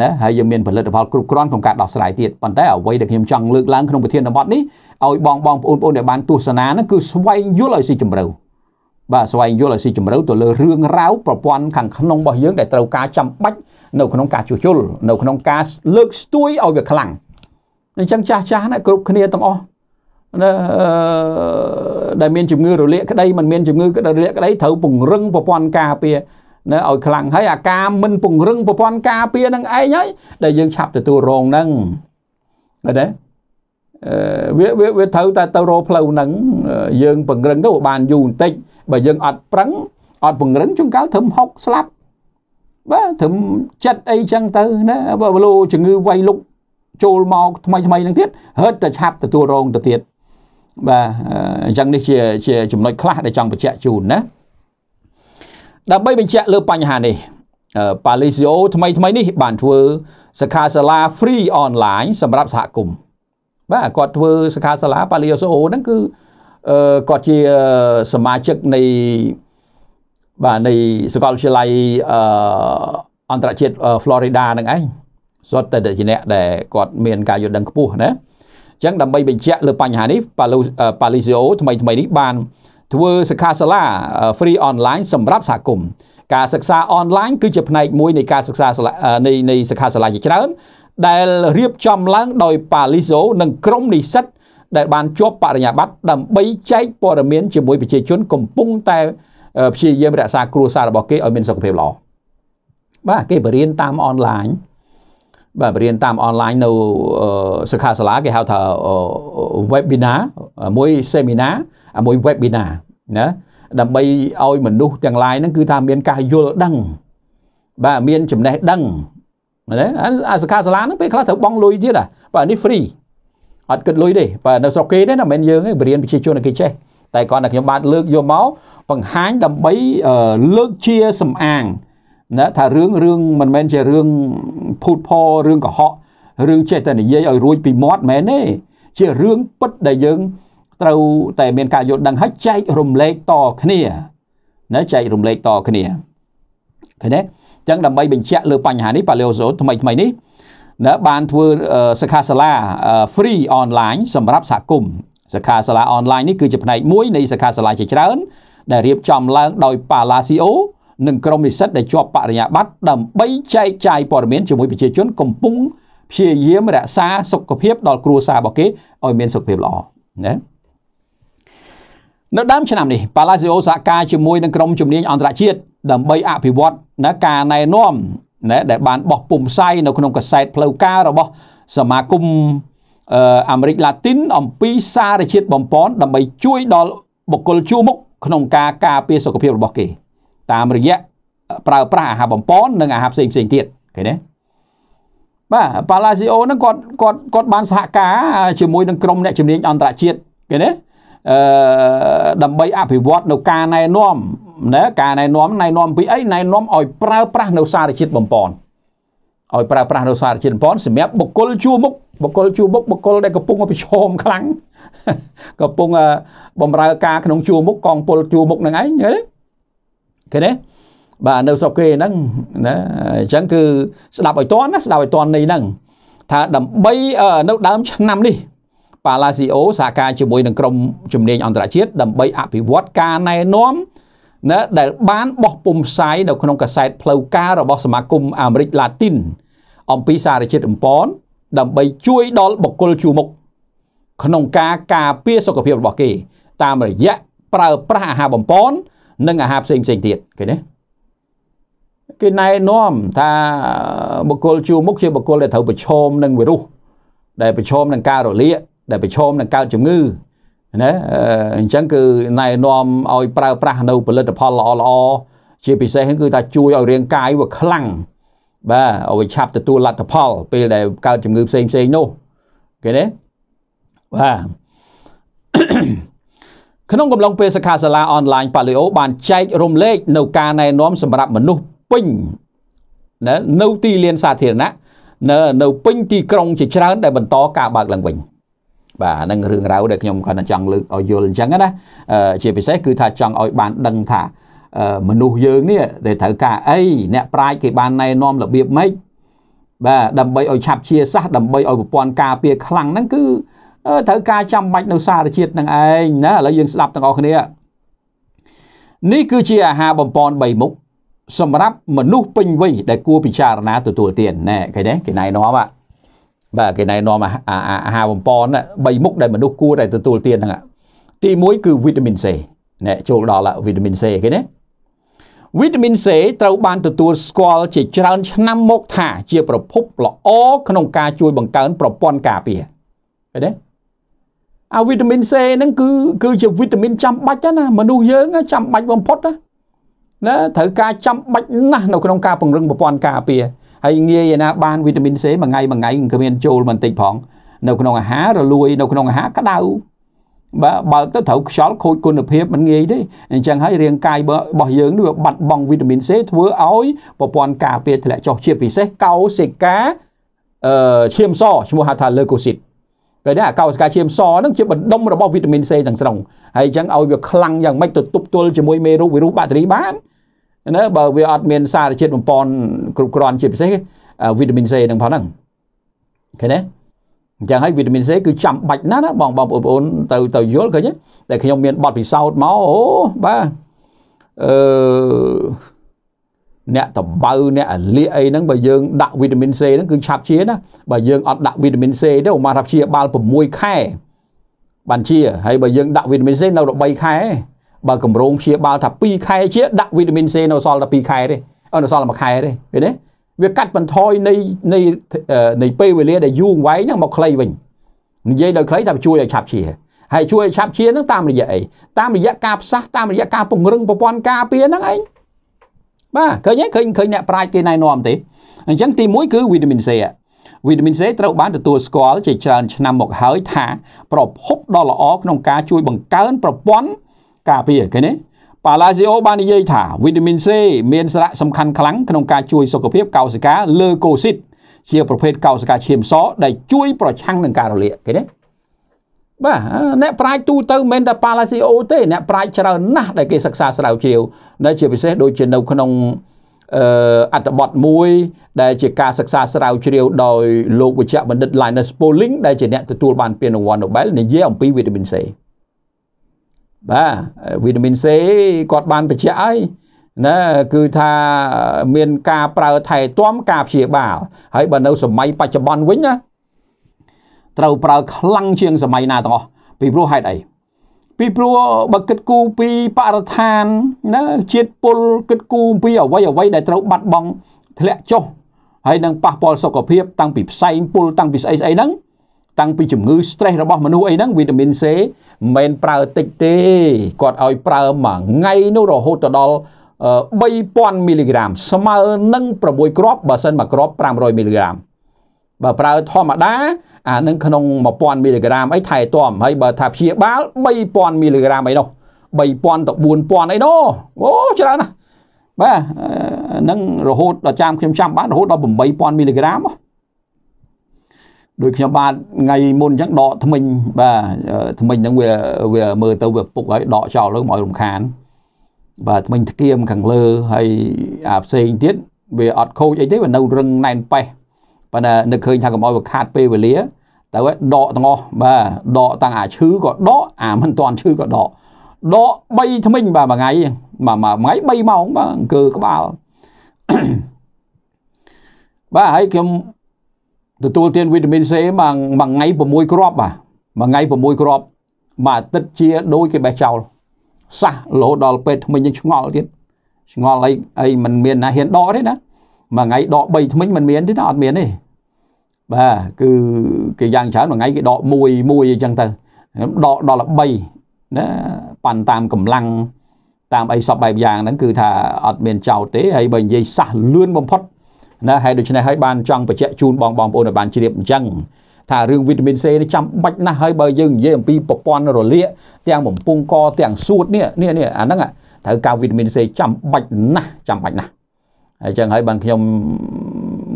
S1: ណាហើយយើងមានផលិតផលគ្រប់គ្រាន់ក្នុងការដោះស្រាយទៀតប៉ុន្តែអ្វីដែលខ្ញុំចង់លើកឡើងក្នុងប្រធានបទនេះឲ្យបងបងប្អូនប្អូនដែលបានទស្សនាហ្នឹងគឺស្វែងយល់ឲ្យស៊ីជម្រៅបាទស្វែងយល់ឲ្យស៊ីជម្រៅទៅលើរឿងរ៉ាវប្រព័ន្ធខាងក្នុងរបស់យើងដែលត្រូវការចាំបាច់នៅក្នុងការជួសជុលនៅក្នុងការលើកស្ទួយឲ្យវាខ្លាំងអញ្ចឹងចាស់ចាស់ណាគ្រប់គ្នាទាំងអស់ណាដែលមានជំងឺរលាកក្តីមិនមានជំងឺរលាកក្តីត្រូវពង្រឹងប្រព័ន្ធការពារណាឲ្យខ្លាំងហើយអាការមិនពង្រឹងប្រព័ន្ធការពារនឹងឯងហើយដែលយើងឆាប់ទទួលរងនឹងឃើញទេវាវាវាត្រូវតែទៅរោផ្លូវហ្នឹងយើង ពង្រឹងទៅបានយូរបន្តិចបើយើងអត់ប្រឹងអត់ពង្រឹងជួនកាលត្រឹម6ស្លាប់បាទត្រឹម7អីចឹងទៅណាបើវលោជំងឺវាយលុកចូលមក ថ្មីថ្មីហ្នឹងទៀតហឺតតែឆាប់ទទួលរងទៅទៀតបាទអញ្ចឹងនេះជាជាចំណុចខ្លះដែលចង់បញ្ជាក់ជូនណាដើម្បីបញ្ជាក់លើបញ្ហានេះប៉ាលីស៊ីអូថ្មីថ្មីនេះ បានធ្វើសិក្ខាសាលា free online សម្រាប់សហគមន៍បាទគាត់ធ្វើសិក្ខាសាលាប៉ាលីស៊ីអូហ្នឹងគឺគាត់ជាសមាជិកនៃបាទនៃសាកលវិទ្យាល័យអន្តរជាតិ Florida ហ្នឹងឯងសុទ្ធតែជាអ្នកដែលគាត់មានការយល់ដឹងខ្ពស់ណាអញ្ចឹងដើម្បីបញ្ជាក់លើបញ្ហានេះប៉ាលីស៊ីអូថ្មីថ្មីនេះបានធ្វើសិក្ខាសាលា free online សម្រាប់សហគមន៍ការសិក្សាអនឡាញគឺជាផ្នែកមួយនៃការសិក្សានៃនៃសិក្ខាសាលាជាច្រើនដែលរៀបចំឡើងដោយប៉ាលីសូនិងក្រុមនិស្សិតដែលបានជាប់បរិញ្ញាបត្រដើម្បីចែកព័ត៌មាន ជាមួយប្រជាជន កំពុងតែព្យាយាមរក្សាគ្រួសាររបស់គេឲ្យមានសុខភាពល្អបាទគេបរៀនតាមអនឡាញបាទបរៀនតាមអនឡាញនៅសិក្ខាសាលាគេហៅថា webinar មួយ seminar មួយ webinar ណាដើម្បីឲ្យមនុស្សទាំង lain ហ្នឹងគឺថាមានការយល់ដឹងបាទមានចំណេះដឹងណាអាសិក្ខាសាលាហ្នឹងពេលខ្លះត្រូវបង់លុយទៀតបាទនេះ free អត់គិតលុយទេបាទនៅស្រុកគេទេណាមិនយើងទេបរៀនប្រជាជនគេចេះតែគាត់តែខ្ញុំបាទលើកយកមកបង្ហាញដើម្បីលើកជាសំអាងណាថារឿងរឿងមិនមែនជារឿងភូតផរឿងកុហករឿងចេះតែនិយាយឲ្យរួចពីមាត់មែនទេជារឿងពិតដែលយើងត្រូវតែមានការយល់ដឹងហើយចែករំលែកតគ្នាណាចែករំលែកតគ្នាឃើញទេអញ្ចឹងដើម្បីបញ្ជាក់លើបញ្ហានេះប៉ាឡេអូសូថ្មីថ្មីនេះណាបានធ្វើសិក្ខាសាលា free online សម្រាប់សហគមន៍សិក្ខាសាលា online នេះគឺជាផ្នែកមួយនៃសិក្ខាសាលាជាច្រើន ដែលរៀបចំឡើងដោយ Palacio និងក្រុមនិស្សិតដែលជាប់បរិញ្ញាបត្រដើម្បីចែកចាយព័ត៌មានជាមួយប្រជាជនកំពុងព្យាយាមរក្សាសុខភាពដល់គ្រួសាររបស់គេឲ្យមានសុខភាពល្អណានៅដើមឆ្នាំនេះប៉ាឡាស៊ីអូសហការជាមួយនឹងក្រុមជំនាញអន្តរជាតិដើម្បីអភិវឌ្ឍណាការណែនាំណាដែល បានបោះពុំផ្សាយនៅក្នុងកាសែតផ្លូវការរបស់សមាគមអាមេរិកឡាទីនអំពីសារជាតិបំពន់ដើម្បីជួយដល់បុគ្គលជួរមុខក្នុងការការពារសុខភាពរបស់គេ តាមរយៈប្រើប្រាស់អាហារបំពន់និងអាហារផ្សេងផ្សេងទៀតឃើញទេបាទប៉ាឡាស៊ីអូហ្នឹងគាត់គាត់គាត់បានសហការជាមួយនឹងក្រុមអ្នកជំនាញអន្តរជាតិឃើញទេអឺដើម្បីអភិវឌ្ឍនៅការណែនាំណាការណែនាំណែនាំពីអីណែនាំឲ្យប្រើប្រាស់នៅសារជាតិបំពន់ឲ្យប្រើប្រាស់នៅសារជាតិបំពន់សម្រាប់បុគ្គលជួមុខបុគ្គលជួមុខបុគ្គលដែលកំពុងប្រឈមខ្លាំងកំពុងបំរើការក្នុងជួមុខកងពលជួមុខហ្នឹងឯងឃើញទេបាទនៅស្រុកគេហ្នឹងណាអញ្ចឹងគឺស្ដាប់ឲ្យតន់ណាស្ដាប់ឲ្យតន់នេះហ្នឹងថាដើម្បីនៅដើមឆ្នាំនេះប៉ាឡាស៊ីអូសហការជាមួយនឹងក្រុមជំនាញអន្តរជាតិដើម្បីអភិវឌ្ឍការណែនាំណាដែលបានបោះពុំផ្សាយនៅក្នុងកាសែតផ្លូវការរបស់សមាគមអាមេរិកឡាទីនអំពីសារជាតិអំប៉នដើម្បីជួយដល់បុគ្គលជួរមុខក្នុងការការពារសុខភាពរបស់គេ តាមរយៈប្រើប្រាស់អាហារបំប៉ននិងអាហារផ្សេងផ្សេងទៀតឃើញទេគេណែនាំថាបុគ្គលជួរមុខជាបុគ្គលដែលត្រូវប្រឈមនឹងវីរុសដែលប្រឈមនឹងការរលាកដែលប្រឈមនឹងកើតជំងឺណាអញ្ចឹងគឺណែនាំឲ្យប្រើប្រាស់នៅផលិតផលល្អល្អជាពិសេសគឺថាជួយឲ្យរាងកាយវាខ្លាំងបាទឲ្យវាឆាប់ទទួលលទ្ធផលពេលដែលកើតជំងឺផ្សេងផ្សេងនោះគេទេបាទក្នុងកំឡុងពេលសិក្ខាសាលាអនឡាញប៉ាលីអូបានចែករំលែកនៅការណែនាំសម្រាប់មនុស្សពេញនៅទីលានសាធារណៈនៅនៅពេញទីក្រុងជាច្រើនដែលបន្តការបើកឡើងវិញបាទអានឹងរឿងរ៉ាវដែលខ្ញុំគាត់ចង់លើកឲ្យយល់អញ្ចឹងណាជាពិសេស គឺថាចង់ឲ្យបានដឹងថាមនុស្សយើងនេះដែលត្រូវការអី អ្នកប្រាជ្ញគេបានណែនាំរបៀបម៉េចបាទដើម្បីឲ្យឆាប់ជាសះដើម្បីឲ្យប្រព័ន្ធការពារខ្លាំងហ្នឹងគឺត្រូវការចាំបាច់នៅសារជាតិនឹងឯងណាឥឡូវយើងស្ដាប់ទាំងអស់គ្នា នេះគឺជាអាហារបំពន់3មុខសម្រាប់ មនុស្សពេញវ័យដែលគួរពិចារណាទទួលទានណែឃើញទេគេណែនាំហ្នឹងបាទគេណែនាំអាហារបំពន់3មុខដែលមនុស្សគួរតែទទួលទានហ្នឹងទី1គឺវីតាមីន C ណែចូលដល់វីតាមីន C គេណាវីតាមីន C ត្រូវបានទទួលស្គាល់ជាច្រើនឆ្នាំមកថា ជា ប្រភពល្អក្នុងការជួយ បង្កើន ប្រព័ន្ធការពារឃើញទេអាវីតាមីន C ហ្នឹងគឺគឺជាវីតាមីនចាំបាច់ណាមនុស្សយើងចាំបាច់បំផុតណាណាត្រូវការចាំបាច់ណាស់នៅក្នុងការពង្រឹងប្រព័ន្ធការពារហើយងាយឯណាបានវីតាមីន C មួយថ្ងៃមួយថ្ងៃគឺមានចូលបន្តិចផង នៅក្នុងអាហាររលួយនៅក្នុងអាហារក្តៅបាទបើទៅត្រូវខ្យល់ខូចគុណភាពមិនងាយទេអញ្ចឹងហើយរាងកាយរបស់យើងនេះវាបាត់បង់វីតាមីន C ធ្វើឲ្យប្រព័ន្ធការពារធ្លាក់ចុះជាពិសេសកោសិកាអឺឈាមសឈ្មោះហៅថា leukocyte ពេលនេះអាកោសិកាឈាមសហ្នឹងជាបណ្ដុំរបស់វីតាមីន C ទាំងស្រុងហើយអញ្ចឹងឲ្យវាខ្លាំងយ៉ាងម៉េចទៅទប់ទល់ជាមួយមេរោគវីរុសបាក់តេរីបានណាបើវាអត់មានសារជាតិបំពន់គ្រប់គ្រាន់ជាពិសេសវីតាមីន C នឹងផងហ្នឹងឃើញទេអញ្ចឹងហើយវីតាមីន C គឺចាំបាច់ណាស់ណាបងបងប្អូនទៅទៅយល់ឃើញតែខ្ញុំមានបទពិសោធន៍មកអូបាទអឺអ្នកតបៅអ្នកអលៀកអីហ្នឹងបើយើងដាក់វីតាមីន C ហ្នឹងគឺឆាប់ជាណាបើយើងអត់ដាក់វីតាមីន C ទេអូមកថាព្យាបាល6ខែបានជាហើយបើយើងដាក់វីតាមីន C នៅដល់3ខែឯងបើកម្រងព្យាបាលថា2ខែជាដាក់វីតាមីន C នៅសល់តែ2ខែទេអត់នៅសល់1ខែទេឃើញទេវាកាត់បន្ថយនៃនៃនៃពេលវេលាដែលយូរវែងហ្នឹងមកខ្លីវិញនិយាយដល់ខ្លីថាជួយឲ្យឆាប់ឈាហើយជួយឲ្យឆាប់ឈាហ្នឹងតាមរយៈអីតាមរយៈការផ្សះតាមរយៈការពង្រឹងប្រព័ន្ធការពារហ្នឹងឯងបាទឃើញទេឃើញឃើញអ្នកប្រាជ្ញគេណែនាំទេអញ្ចឹងទី1គឺវីតាមីន C វីតាមីន C ត្រូវបានទទួលស្គាល់ជាច្រើនឆ្នាំមកហើយថាប្រភពដ៏ល្អក្នុងការជួយ បង្កើនប្រព័ន្ធការពារឃើញទេប៉ាឡាស៊ីអូបាននិយាយថាវីតាមីន C មានសារៈសំខាន់ខ្លាំងក្នុងការជួយ សុខភាពកោសិកាលើកូស៊ីតជាប្រភេទកោសិកាឈាមសដែលជួយប្រឆាំងនឹងការរលាកឃើញទេបាទអ្នកប្រាជ្ញទូទៅមិនមែនតែប៉ាឡាស៊ីអូទេអ្នកប្រាជ្ញច្រើនណាស់ដែលគេសិក្សាស្រាវជ្រាវនៅ ជាពិសេសដូចជានៅក្នុងអឺអត្តបទមួយ ដែលជាការសិក្សាស្រាវជ្រាវដោយលោកវេជ្ជបណ្ឌិត Linus Pauling ដែលជាអ្នកទទួលបានពានរង្វាន់ Nobel និយាយអំពីវីតាមីន C បាទវីតាមីន C គាត់បានបញ្ជាក់ហើយណាគឺថាមានការប្រើថែទាំការព្យាបាលហើយបើនៅសម័យបច្ចុប្បន្នវិញណាត្រូវប្រើខ្លាំងជាងសម័យណាទាំងអស់ពីព្រោះហេតុអីពីព្រោះបើគិតគូរពីបរិស្ថានណាជាតិពុលគិតគូរពីអ្វីអ្វីដែលត្រូវបាត់បង់ធ្លាក់ចុះហើយនឹងប៉ះពាល់សុខភាពតាំងពីផ្សែងពុលតាំងពីស្អីស្អីហ្នឹងតាំងពីជំងឺ stress របស់មនុស្សអីហ្នឹងវីតាមីន C មិនមែនប្រើតិចទេគាត់ឲ្យប្រើមួយថ្ងៃនោះរហូតទៅដល់3000មីលីក្រាមស្មើនឹង6គ្រាប់បើសិនមួយគ្រាប់500មីលីក្រាមបើប្រើធម្មតាអានឹងក្នុង1000មីលីក្រាមអីថែទាំហើយបើថាព្យាបាល3000មីលីក្រាមអីនោះ3000ទៅ4000អីនោះអូច្រើនណាស់បាទនឹងរហូតដល់ចាំខ្ញុំចាំបានរហូតដល់8000មីលីក្រាមហ៎ដូចខ្ញុំបាទថ្ងៃមុនអញ្ចឹងដកថ្មិញបាទថ្មិញហ្នឹងវាវាមើលទៅវាពុកហើយដកចោលទៅមកឲ្យរំខានបាទថ្មិញធ្គៀមខាងលើហើយអាផ្សេងទៀតវាអត់ខូចអីទេវានៅរឹងណែនប៉េះប៉ុន្តែនឹកឃើញថាកុំឲ្យវាខាតពេលវេលាទៅដកទាំងអស់បាទដកតាំងអាឈឺក៏ដកអាមិនតាន់ឈឺក៏ដកដក3ថ្មិញបាទមួយថ្ងៃមួយថ្ងៃ3ម៉ោងបាទអង្គើក្បាលបាទហើយខ្ញុំទទួលទានវីតាមីន C មួយមួយថ្ងៃ6គ្រាប់បាទមួយថ្ងៃ6គ្រាប់បាទអាទិត្យជាដូចគេបេះចោលសះរហូតដល់ពេលថ្មិញនឹងឆ្ងល់ទៀតឆ្ងល់អីអីមិនមានណាហ៊ានដកទេណាមួយថ្ងៃដក3ថ្មិញមិនមានទេណាអត់មានទេបាទគឺគេយ៉ាងច្រើនមួយថ្ងៃគេដក1 1អញ្ចឹងទៅដកដល់3ណាប៉ាន់តាមកម្លាំងតាមអីសពបែបយ៉ាងហ្នឹងគឺថាអត់មានចោតទេហើយបើនិយាយសះលឿនបំផុតណាហើយដូច្នេះហើយបានចង់បញ្ជាក់ជូនបងបងប្អូនឲ្យបានជ្រាបអញ្ចឹងថារឿងវីតាមីន C នេះចាំបាច់ណាស់ហើយបើយើងនិយាយអំពីប្រព័ន្ធរលាកទាំងបំពង់កទាំងសួតនេះនេះនេះអាហ្នឹងត្រូវការវីតាមីន C ចាំបាច់ណាស់ចាំបាច់ណាស់អញ្ចឹងហើយបានខ្ញុំ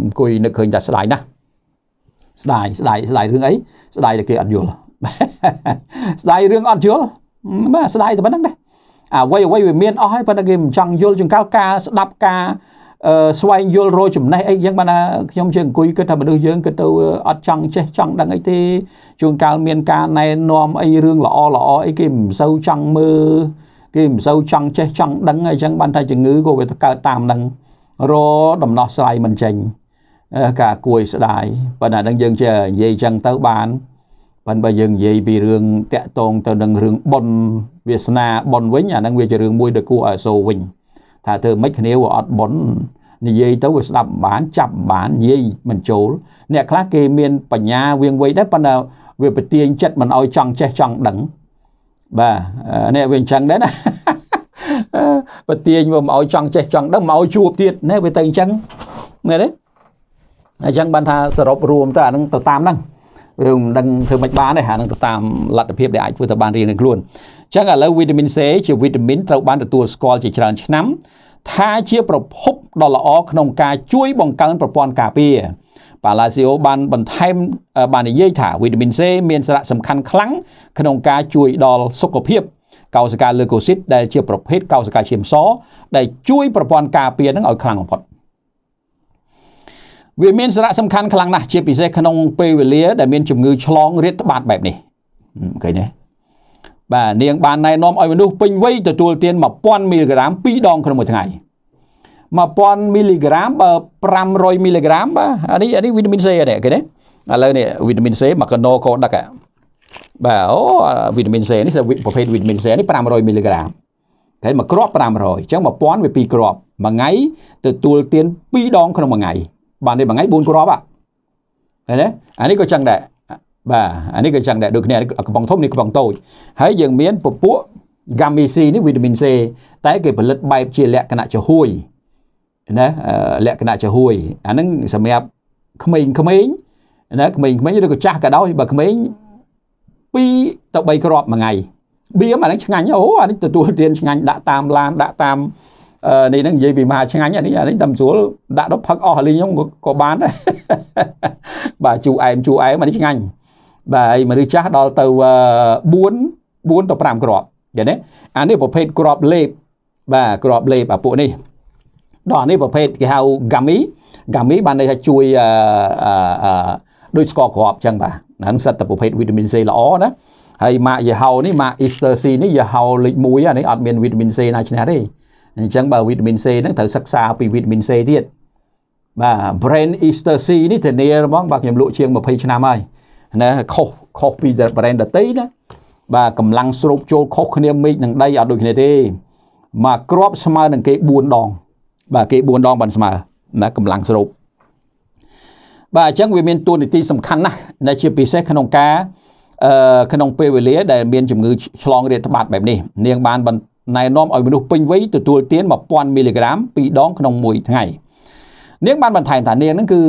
S1: អង្គុយនឹកឃើញថាស្ដាយណាស់ស្ដាយស្ដាយស្ដាយរឿងអីស្ដាយតែគេអត់យល់ស្ដាយរឿងអត់យល់បាទស្ដាយតែប៉ុណ្្នឹងដែរអ្វីអ្វីវាមានអស់ហើយប៉ុន្តែគេមិនចង់យល់ជាងកាលការស្ដាប់ការស្វែងយល់រកចំណេះអីចឹងបានថាខ្ញុំជើងអង្គុយគិតថាមនុស្សយើងគិតទៅអត់ចង់ចេះចង់ដឹងអីទេជួនកាលមានការណែនាំអីរឿងល្អល្អអីគេមិនសូវចង់មើលគេមិនសូវចង់ចេះចង់ដឹងអីចឹងបានថាជំងឺក៏វាទៅកើតតាមនឹងរដំណោះស្រាយមិនចេញការគួយស្ដាយប៉ុន្តែនឹងយើងជានិយាយចឹងទៅបានប៉ុន្តែយើងនិយាយពីរឿងតាក់តងទៅនឹងរឿងប៉ុនវាសនាប៉ុនវិញអានឹងវាជារឿងមួយដែលគួរឲ្យសោវិញថាធ្វើម៉េចគ្នាវាអត់បន់និយាយទៅវាស្ដាប់បានចាប់បាននិយាយមិនចូល អ្នកខ្លះគេមានបញ្ញាវៀងវៃដែរប៉ុន្តែវាប្រទៀងចិត្តមិនឲ្យចង់ចេះចង់ដឹងបាទអ្នកវាអញ្ចឹងដែរណាប្រទៀងវាមិនឲ្យចង់ចេះចង់ដឹងមិនឲ្យជួបទៀតណាវាទៅអញ្ចឹងណាទេអញ្ចឹងបានថាសរុបរួមទៅអានឹងទៅតាមហ្នឹងយើងមិនដឹងធ្វើមិនបានទេអានឹងទៅតាមលទ្ធភាពដែលអាចធ្វើទៅបានរៀងនឹងខ្លួនអញ្ចឹងឥឡូវវីតាមីន C ជាវីតាមីនត្រូវបានទទួលស្គាល់ជាច្រើនឆ្នាំថាជាប្រភពដ៏ល្អក្នុងការជួយបង្កើនប្រព័ន្ធការពារប៉ាឡាស៊ីអូបានបន្ថែមបាននិយាយថាវីតាមីន C មានសារៈសំខាន់ខ្លាំងក្នុងការជួយដល់សុខភាពកោសិកាលើកូស៊ីតដែលជាប្រភេទកោសិកាឈាមសដែលជួយប្រព័ន្ធការពារនឹងឲ្យខ្លាំងបំផុតវាមានសារៈសំខាន់ខ្លាំងណាស់ជាពិសេសក្នុងពេលវេលាដែលមានជំងឺឆ្លងរាតត្បាតបែបនេះឃើញទេបាទនាងបានណែនាំឲ្យមនុស្សពេញវ័យទទួលទាន1000មីលីក្រាម2ដងក្នុងមួយថ្ងៃ1000មីលីក្រាមបើ500មីលីក្រាមបាទអានេះអានេះវីតាមីន C នេះគេណាឥឡូវនេះវីតាមីន C មកកណោក៏ដឹកបាទអូវីតាមីន C នេះប្រភេទវីតាមីន C នេះ500មីលីក្រាមគេមកគ្រាប់500អញ្ចឹង1000វា2គ្រាប់មួយថ្ងៃទទួលទាន2ដងក្នុងមួយថ្ងៃបានទេមួយថ្ងៃ4គ្រាប់ហ៎អានេះក៏ចឹងដែរបាទអានេះក៏ចឹងដែរដូចគ្នាកំប៉ុងធំនេះកំប៉ុងតូចហើយយើងមានពពួកហ្គាមីស៊ីនេះវីតាមីន C តែគេផលិតបែបជាលក្ខណៈចំហួយណាលក្ខណៈចំហួយអាហ្នឹងសម្រាប់ក្មេងក្មេងណាក្មេងក្មេងឬក៏ចាស់ក៏ដោយបើក្មេង2ទៅ3គ្រាប់មួយថ្ងៃបៀមអាហ្នឹងឆ្ងាញ់អូអានេះទទួលទានឆ្ងាញ់ដាក់តាមឡានដាក់តាមនេះនឹងនិយាយពីមហាឆ្ងាញ់អានេះអានេះតាមស្រួលដាក់ដល់ផឹកអស់លីងខ្ញុំក៏បានដែរបាទជូរអែមជូរអែមអានេះឆ្ងាញ់បាទហើយមនុស្សចាស់ដល់ទៅ4 4ទៅ5គ្រាប់ឃើញទេអានេះប្រភេទគ្រាប់លេបបាទគ្រាប់លេបអាពួកនេះដល់អានេះប្រភេទគេហៅ gummy gummy បានន័យថាជួយអឺអឺដូចស្ករគ្រាប់អញ្ចឹងបាទហ្នឹងសិតតែប្រភេទវីតាមីន C ល្អណាហើយម៉ាកយីហោនេះម៉ាក Easter C នេះយីហោលេខ1អានេះអត់មានវីតាមីន C ណាឈ្នះទេអញ្ចឹងបើវីតាមីន C ហ្នឹងត្រូវសិក្សាពីវីតាមីន C ទៀតបាទ brain easter C នេះធានាហ្មងបាទខ្ញុំលក់ជាង20ឆ្នាំហើយណាខុសខុសពី brain ដតីណាបាទកម្លាំងស្រូបចូលខុសគ្នាមេឃនឹងដីអត់ដូចគ្នាទេមកគ្របស្មើនឹងគេ4ដង បាទគេ4ដងបានស្មើណាកម្លាំងស្រូបបាទអញ្ចឹងវាមានតួនាទីសំខាន់ណាស់ដែលជាពិសេសក្នុងការអឺក្នុងពេលវេលា ដែលមានជំងឺឆ្លងរាតត្បាតបែបនេះនាងបានបន្តណែនាំឲ្យមនុស្សពេញវ័យទទួលទាន1000មីលីក្រាម2ដងក្នុងមួយថ្ងៃនាងបានបន្ថែមថានាងហ្នឹងគឺ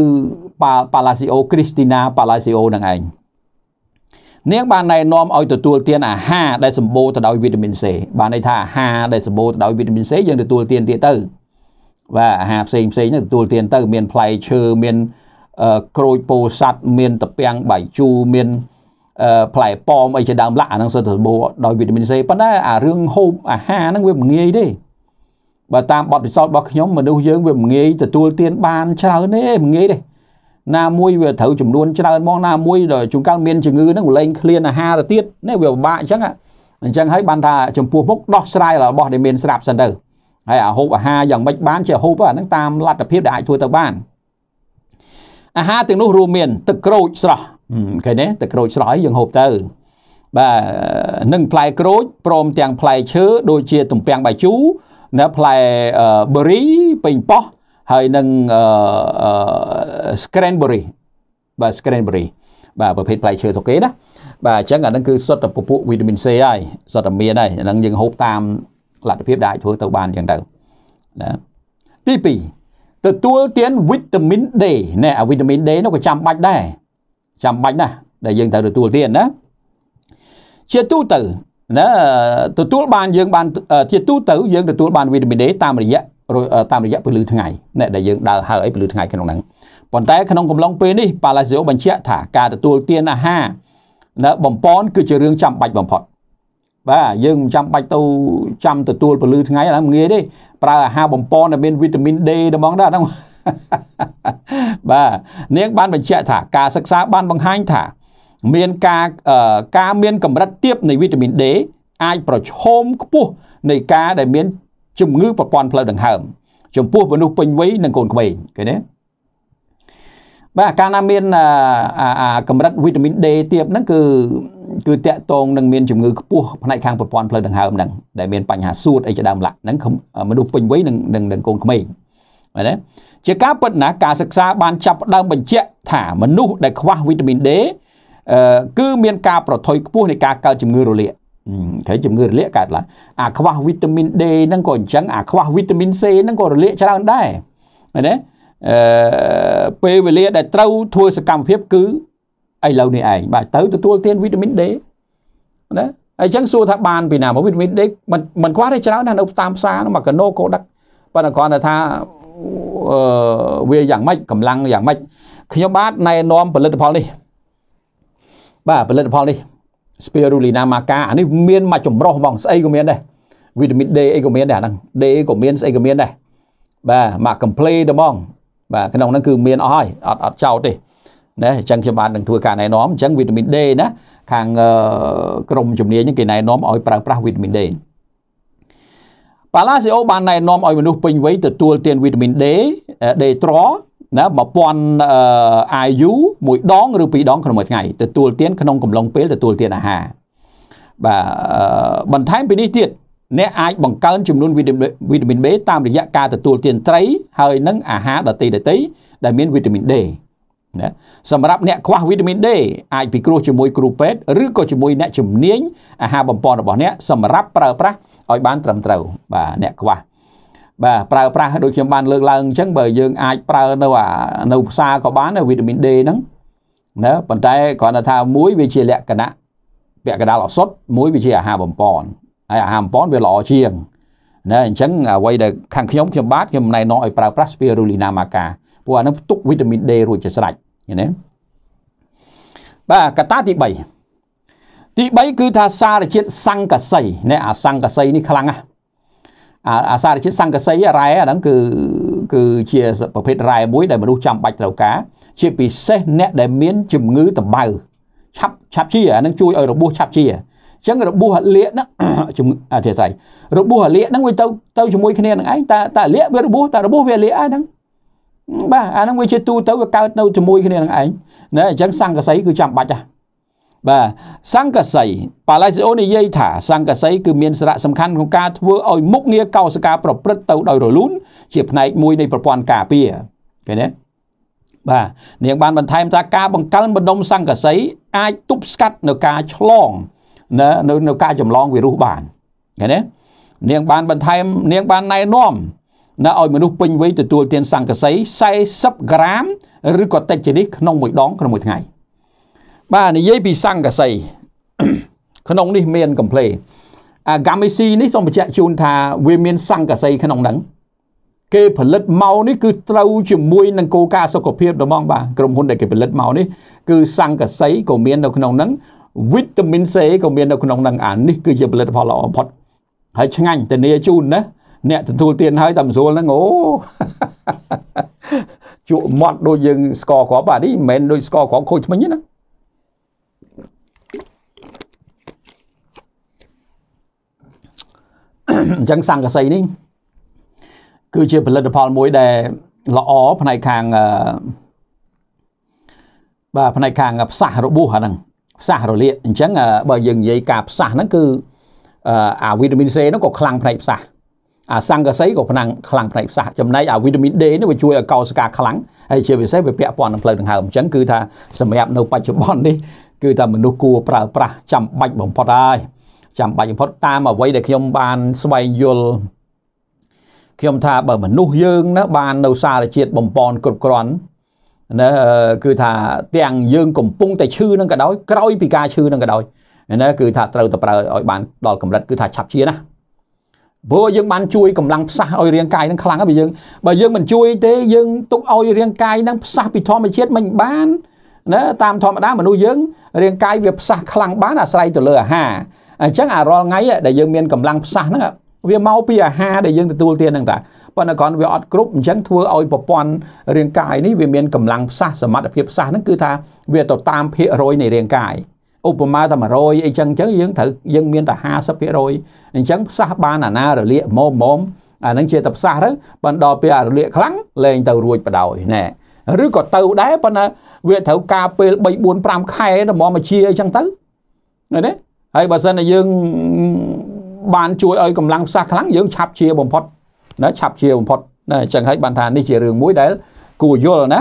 S1: ប៉ាប៉ាឡាស៊ីអូគ្រីស្ទីណាប៉ាឡាស៊ីអូហ្នឹងឯងនាងបានណែនាំឲ្យទទួលទានអាហារដែលសម្បូរទៅដោយវីតាមីន C បានន័យថាអាហារដែលសម្បូរទៅដោយវីតាមីន C យើងទទួលទានទៀតទៅបាទអាហារផ្សេងផ្សេងហ្នឹងទទួលទានទៅមានផ្លែឈើមានក្រូចពោធិ៍សាត់មានតពាំងបាយជូរមានផ្លែប៉មអីជាដើមឡាក់អាហ្នឹងសុទ្ធតែសម្បូរដោយវីតាមីន C ប៉ុន្តែអារឿងហូបអាហារហ្នឹងវាមិនងាយទេបើតាមបទពិសោធន៍របស់ខ្ញុំមនុស្សយើងវាមិនងាយទទួលទានបានច្រើនទេមិនងាយទេណាមួយវាត្រូវចំនួនច្រើនមកណាមួយដល់ជួនកាលមានជំងឺហ្នឹងវលែងឃ្លានអាហារទៅទៀតនេះវាពិបាកអញ្ចឹងអញ្ចឹងហើយបានថាចំពោះមុខដោះស្រាយរបស់ដែលមានស្រាប់សិនទៅហើយអាហូបអាហារយ៉ាងម៉េចបានជាហូបអាហ្នឹងតាមលទ្ធភាពដែលអាចធ្វើទៅបានអាហារទាំងនោះរួមមាន ទឹកក្រូចស្រស់ឃើញទេតែក្រូចស្រស់យើងហូបទៅបាទនឹងផ្លែក្រូចព្រមទាំងផ្លែឈើដូចជាទំពាំងបាយជូរណាផ្លែប៊ឺរីពេញប៉ោះហើយនឹងស្ក្រេនប៊ឺរីបាទស្ក្រេនប៊ឺរីបាទប្រភេទផ្លែឈើស្រុកគេណាបាទអញ្ចឹងអានឹងគឺសុទ្ធតែពពួកវីតាមីន C ហើយសុទ្ធតែមានហើយអានឹងយើងហូបតាមលទ្ធភាពដែលអាចធ្វើទៅបានអញ្ចឹងទៅណាទី2ទទួលទានវីតាមីន D ណែអាវីតាមីន D នោះក៏ចាំបាច់ដែរចាំបាច់ណាស់ដែលយើងត្រូវទទួលទានណាជាទូទៅណាទទួលបានយើងបានជាទូទៅយើងទទួលបានវីតាមីន D តាមរយៈតាមរយៈពន្លឺថ្ងៃណែដែលយើងដើរហើរអីពន្លឺថ្ងៃក្នុងហ្នឹងប៉ុន្តែក្នុងកំឡុងពេលនេះប៉ាឡាស៊ីអូបញ្ជាក់ថាការទទួលទានអាហារណាបំពន់គឺជារឿងចាំបាច់បំផុតបាទយើងមិនចាំបាច់ទៅចាំទទួលពន្លឺថ្ងៃហ្នឹងងាយទេប្រើអាហារបំពន់ដែលមានវីតាមីន D ហ្មងដែរហ្នឹងបាទនាងបានបញ្ជាក់ថាការសិក្សាបានបង្ហាញថាមានការការមានកម្រិតទាបនៃវីតាមីន D អាចប្រឈមខ្ពស់នៃការដែលមានជំងឺប្រព័ន្ធផ្លូវដង្ហើមចំពោះមនុស្សពេញវ័យនិងកូនក្មេងឃើញទេបាទកាលណាមានកម្រិតវីតាមីន D ទាបហ្នឹងគឺគឺតកតងនឹងមានជំងឺខ្ពស់ផ្នែកខាងប្រព័ន្ធផ្លូវដង្ហើមហ្នឹងដែលមានបញ្ហាសួតអីជាដើមឡាក់ហ្នឹងមនុស្សពេញវ័យនិងនិងកូនក្មេងបាទជាការពិតណាការសិក្សាបានចាប់ផ្ដើមបញ្ជាក់ថា មនុស្សដែលខ្វះវីតាមីន D គឺមានការប្រថុយខ្ពស់នៃការកើតជំងឺរលាកឃើញជំងឺរលាកកើតឡើងអាខ្វះវីតាមីន D ហ្នឹងក៏អញ្ចឹងអាខ្វះវីតាមីន C ហ្នឹងក៏រលាកច្រើនដែរឃើញទេអឺពេលវេលាដែលត្រូវធ្វើសកម្មភាពគឺឥឡូវនេះឯងបាទទៅទទួលទានវីតាមីន D ណាអញ្ចឹងសួរថាបានពីណាមកវីតាមីន D มันมันខ្វះទេច្រើនណាស់នៅតាមផ្សារមកកាណូកូដឹកប៉ុន្តែគ្រាន់តែថាវាយ៉ាងម៉េចកម្លាំងយ៉ាងម៉េចខ្ញុំបាទណែនាំផលិតផលនេះបាទផលិតផលនេះ Spirulina maca អានេះមានមកចម្រោះបងស្អីក៏មានដែរវីតាមីន D អីក៏មានដែរអាហ្នឹង D ក៏មានស្អីក៏មានដែរបាទមក complain តែហ្មងបាទក្នុងហ្នឹងគឺមានអស់ហើយអត់អត់ចោតទេណាអញ្ចឹងខ្ញុំបាននឹងធ្វើការណែនាំអញ្ចឹងវីតាមីន D ណាខាងក្រមជំនាញគេណែនាំឲ្យប្រើប្រាស់វីតាមីន D ប៉ាឡាស៊ីអូបានណែនាំឲ្យមនុស្សពេញវ័យទទួលទានវីតាមីន D D ត្រណា1000 IU មួយដងឬពីរដងក្នុងមួយថ្ងៃ ទទួលទាន ក្នុងកំឡុងពេលទទួលទានអាហារបាទបន្ថែមពីនេះទៀតអ្នកអាចបង្កើនចំនួនវីតាមីន B តាមរយៈការទទួលទានត្រី ហើយនិងអាហារដតីដតីដែលមានវីតាមីន D ណាសម្រាប់អ្នកខ្វះវីតាមីន D អាចពិគ្រោះជាមួយគ្រូពេទ្យឬក៏ជាមួយអ្នកជំនាញអាហារបំពន់របស់អ្នកសម្រាប់ប្រើប្រាស់ឲ្យបានត្រឹមត្រូវបាទអ្នកខ្វះបាទប្រើប្រាស់ដូចខ្ញុំបានលើកឡើងអញ្ចឹងបើយើងអាចប្រើនៅអានៅផ្សារក៏បានវីតាមីន D ហ្នឹងណាប៉ុន្តែគ្រាន់តែថាមួយវាជាលក្ខណៈពាក់កណ្ដាលអសុទ្ធមួយវាជាអាហារបំពន់ហើយអាហារបំពន់វាល្អជាងណាអញ្ចឹងអ្វីដែលខាងខ្ញុំខ្ញុំបាទខ្ញុំណែនាំឲ្យប្រើប្រាស់ spirulina maca ព្រោះអានឹងផ្ទុកវីតាមីន D រួចជាស្រេចឃើញទេបាទកត្តាទី3ទី3គឺថាសារជាតិសង្កសីណែអាសង្កសីនេះខ្លាំងណាស់អាសារជាតិសង្កសីរ៉ែអាហ្នឹងគឺគឺជាប្រភេទរ៉ែមួយដែលមនុស្សចាំបាច់ត្រូវការជាពិសេសអ្នកដែលមានជំងឺតំបៅឆាប់ឆាប់ជាអានឹងជួយឲ្យរបួសឆាប់ជាអញ្ចឹងរបួសលាកហ្នឹងជំងឺអធិស្ឋៃរបួសលាកហ្នឹងវាទៅទៅជាមួយគ្នានឹងឯងតែតែលាកវារបួសតែរបួសវាលាកឯហ្នឹងបាទអាហ្នឹងវាជាទូទៅវាកើតនៅជាមួយគ្នានឹងឯងណាអញ្ចឹងសង្កសីគឺចាំបាច់ណាបាទសង្កសីប៉ាឡៃសេអូនិយាយថា សង្កសីគឺមានសារៈសំខាន់ក្នុងការធ្វើឲ្យមុខងារកោសការប្រព្រឹត្តទៅដោយរលូនជាផ្នែកមួយនៃប្រព័ន្ធការពារឃើញទេបាទនាងបានបន្ថែមថាការបង្កើនបណ្ដុំសង្កសីអាចទប់ស្កាត់នៅការឆ្លងនៅនៅការចម្លងវីរុសបានឃើញទេនាងបានបន្ថែម នាងបានណែនាំណាឲ្យមនុស្សពេញវ័យទទួលទានសង្កសី40ក្រាមឬក៏តិចជាងនេះក្នុងមួយដងក្នុងមួយថ្ងៃ។បាទនិយាយពីសង្កសីក្នុងនេះមានកំភ្លេអាកាមីស៊ីនេះសូមបញ្ជាក់ជូនថា វាមានសង្កសីក្នុងហ្នឹងគេផលិតមកនេះគឺត្រូវជាមួយនឹងគោលការណ៍សុខភាពហ្មងបាទក្រុមហ៊ុនដែលគេផលិតមកនេះគឺសង្កសីក៏មាននៅក្នុងហ្នឹងវីតាមីន C ក៏មាននៅក្នុងហ្នឹងអានេះគឺជាផលិតផលល្អបំផុតហើយឆ្ងាញ់ធានាជូនណាអ្នកទទួលទាន ហើយតែមិនស្រួលហ្នឹងអូជក់មាត់ដូចយើងស្ករគ្រាប់បាទនេះមិនមែនដូចស្ករគ្រាប់ខូចថ្មិញទេណាអញ្ចឹងសង្កសីនេះគឺជាផលិតផលមួយដែលល្អផ្នែកខាងបាទផ្នែកខាងផ្សះរបួសអាហ្នឹងផ្សះរលាកអញ្ចឹងបើយើងនិយាយការផ្សះហ្នឹងគឺអាវីតាមីន C ហ្នឹងក៏ខ្លាំងផ្នែកផ្សះអាសង្កសីក៏ផ្នែកខ្លាំងផ្នែកផ្សះចំណែកអាវីតាមីន D នេះវាជួយឲ្យកោសិកាខ្លាំងហើយជាពិសេសវាពាក់ព័ន្ធនឹងផ្លូវដង្ហើមអញ្ចឹងគឺថាសម្រាប់នៅ បច្ចុប្បន្ននេះគឺថាមនុស្សគួរប្រើប្រាស់ចាំបាច់បំផុតហើយចាំបាច់បំផុតតាមអ្វីដែលខ្ញុំបានស្វែងយល់ខ្ញុំថាបើមនុស្សយើងណាបាននៅសារជាតិបំពន់គ្រប់គ្រាន់ណាគឺថាទាំងយើងកំពុងតែឈឺនឹងក៏ដោយក្រោយពីការឈឺនឹងក៏ដោយណាគឺថាត្រូវតែប្រើឲ្យបានដល់កម្រិតគឺថាឆាប់ជាណាព្រោះយើងបាន ជួយកម្លាំងផ្សះឲ្យរាងកាយនឹងខ្លាំងហើយបើយើងបើយើងមិនជួយទេយើងទុកឲ្យរាងកាយនឹងផ្សះពីធម្មជាតិមិនបានណាតាមធម្មតាមនុស្សយើងរាងកាយវាផ្សះខ្លាំងបានអាស្រ័យទៅលើអាហារអញ្ចឹងអារាល់ថ្ងៃដែលយើងមានកម្លាំងផ្សះហ្នឹងវាមកពីអាហារដែលយើងទទួលទានហ្នឹងតាប៉ុន្តែគ្រាន់វាអត់គ្រប់អញ្ចឹងធ្វើឲ្យប្រព័ន្ធរាងកាយនេះវាមានកម្លាំងផ្សះសមត្ថភាពផ្សះហ្នឹងគឺថាវាទៅតាមភាគរយនៃរាងកាយឧបមាតែ100អីចឹងចឹងយើងត្រូវយើងមានតែ50%អញ្ចឹងផ្សះបានអាណារលាកមុំមុំអានឹងជាតែផ្សះទៅបន្តពេលអារលាកខ្លាំងលែងទៅរួចបដ ாய் ណែឬក៏ទៅដែរប៉ុន្តែវាត្រូវការពេល3 4 5ខែដល់មកជាអញ្ចឹងទៅណាហើយបើសិនតែយើងបានជួយឲ្យកម្លាំងផ្សះខ្លាំងយើងឆាប់ជាបំផុតណាឆាប់ជាបំផុតណាអញ្ចឹងហើយបានថានេះជារឿងមួយដែលគួរយល់ណា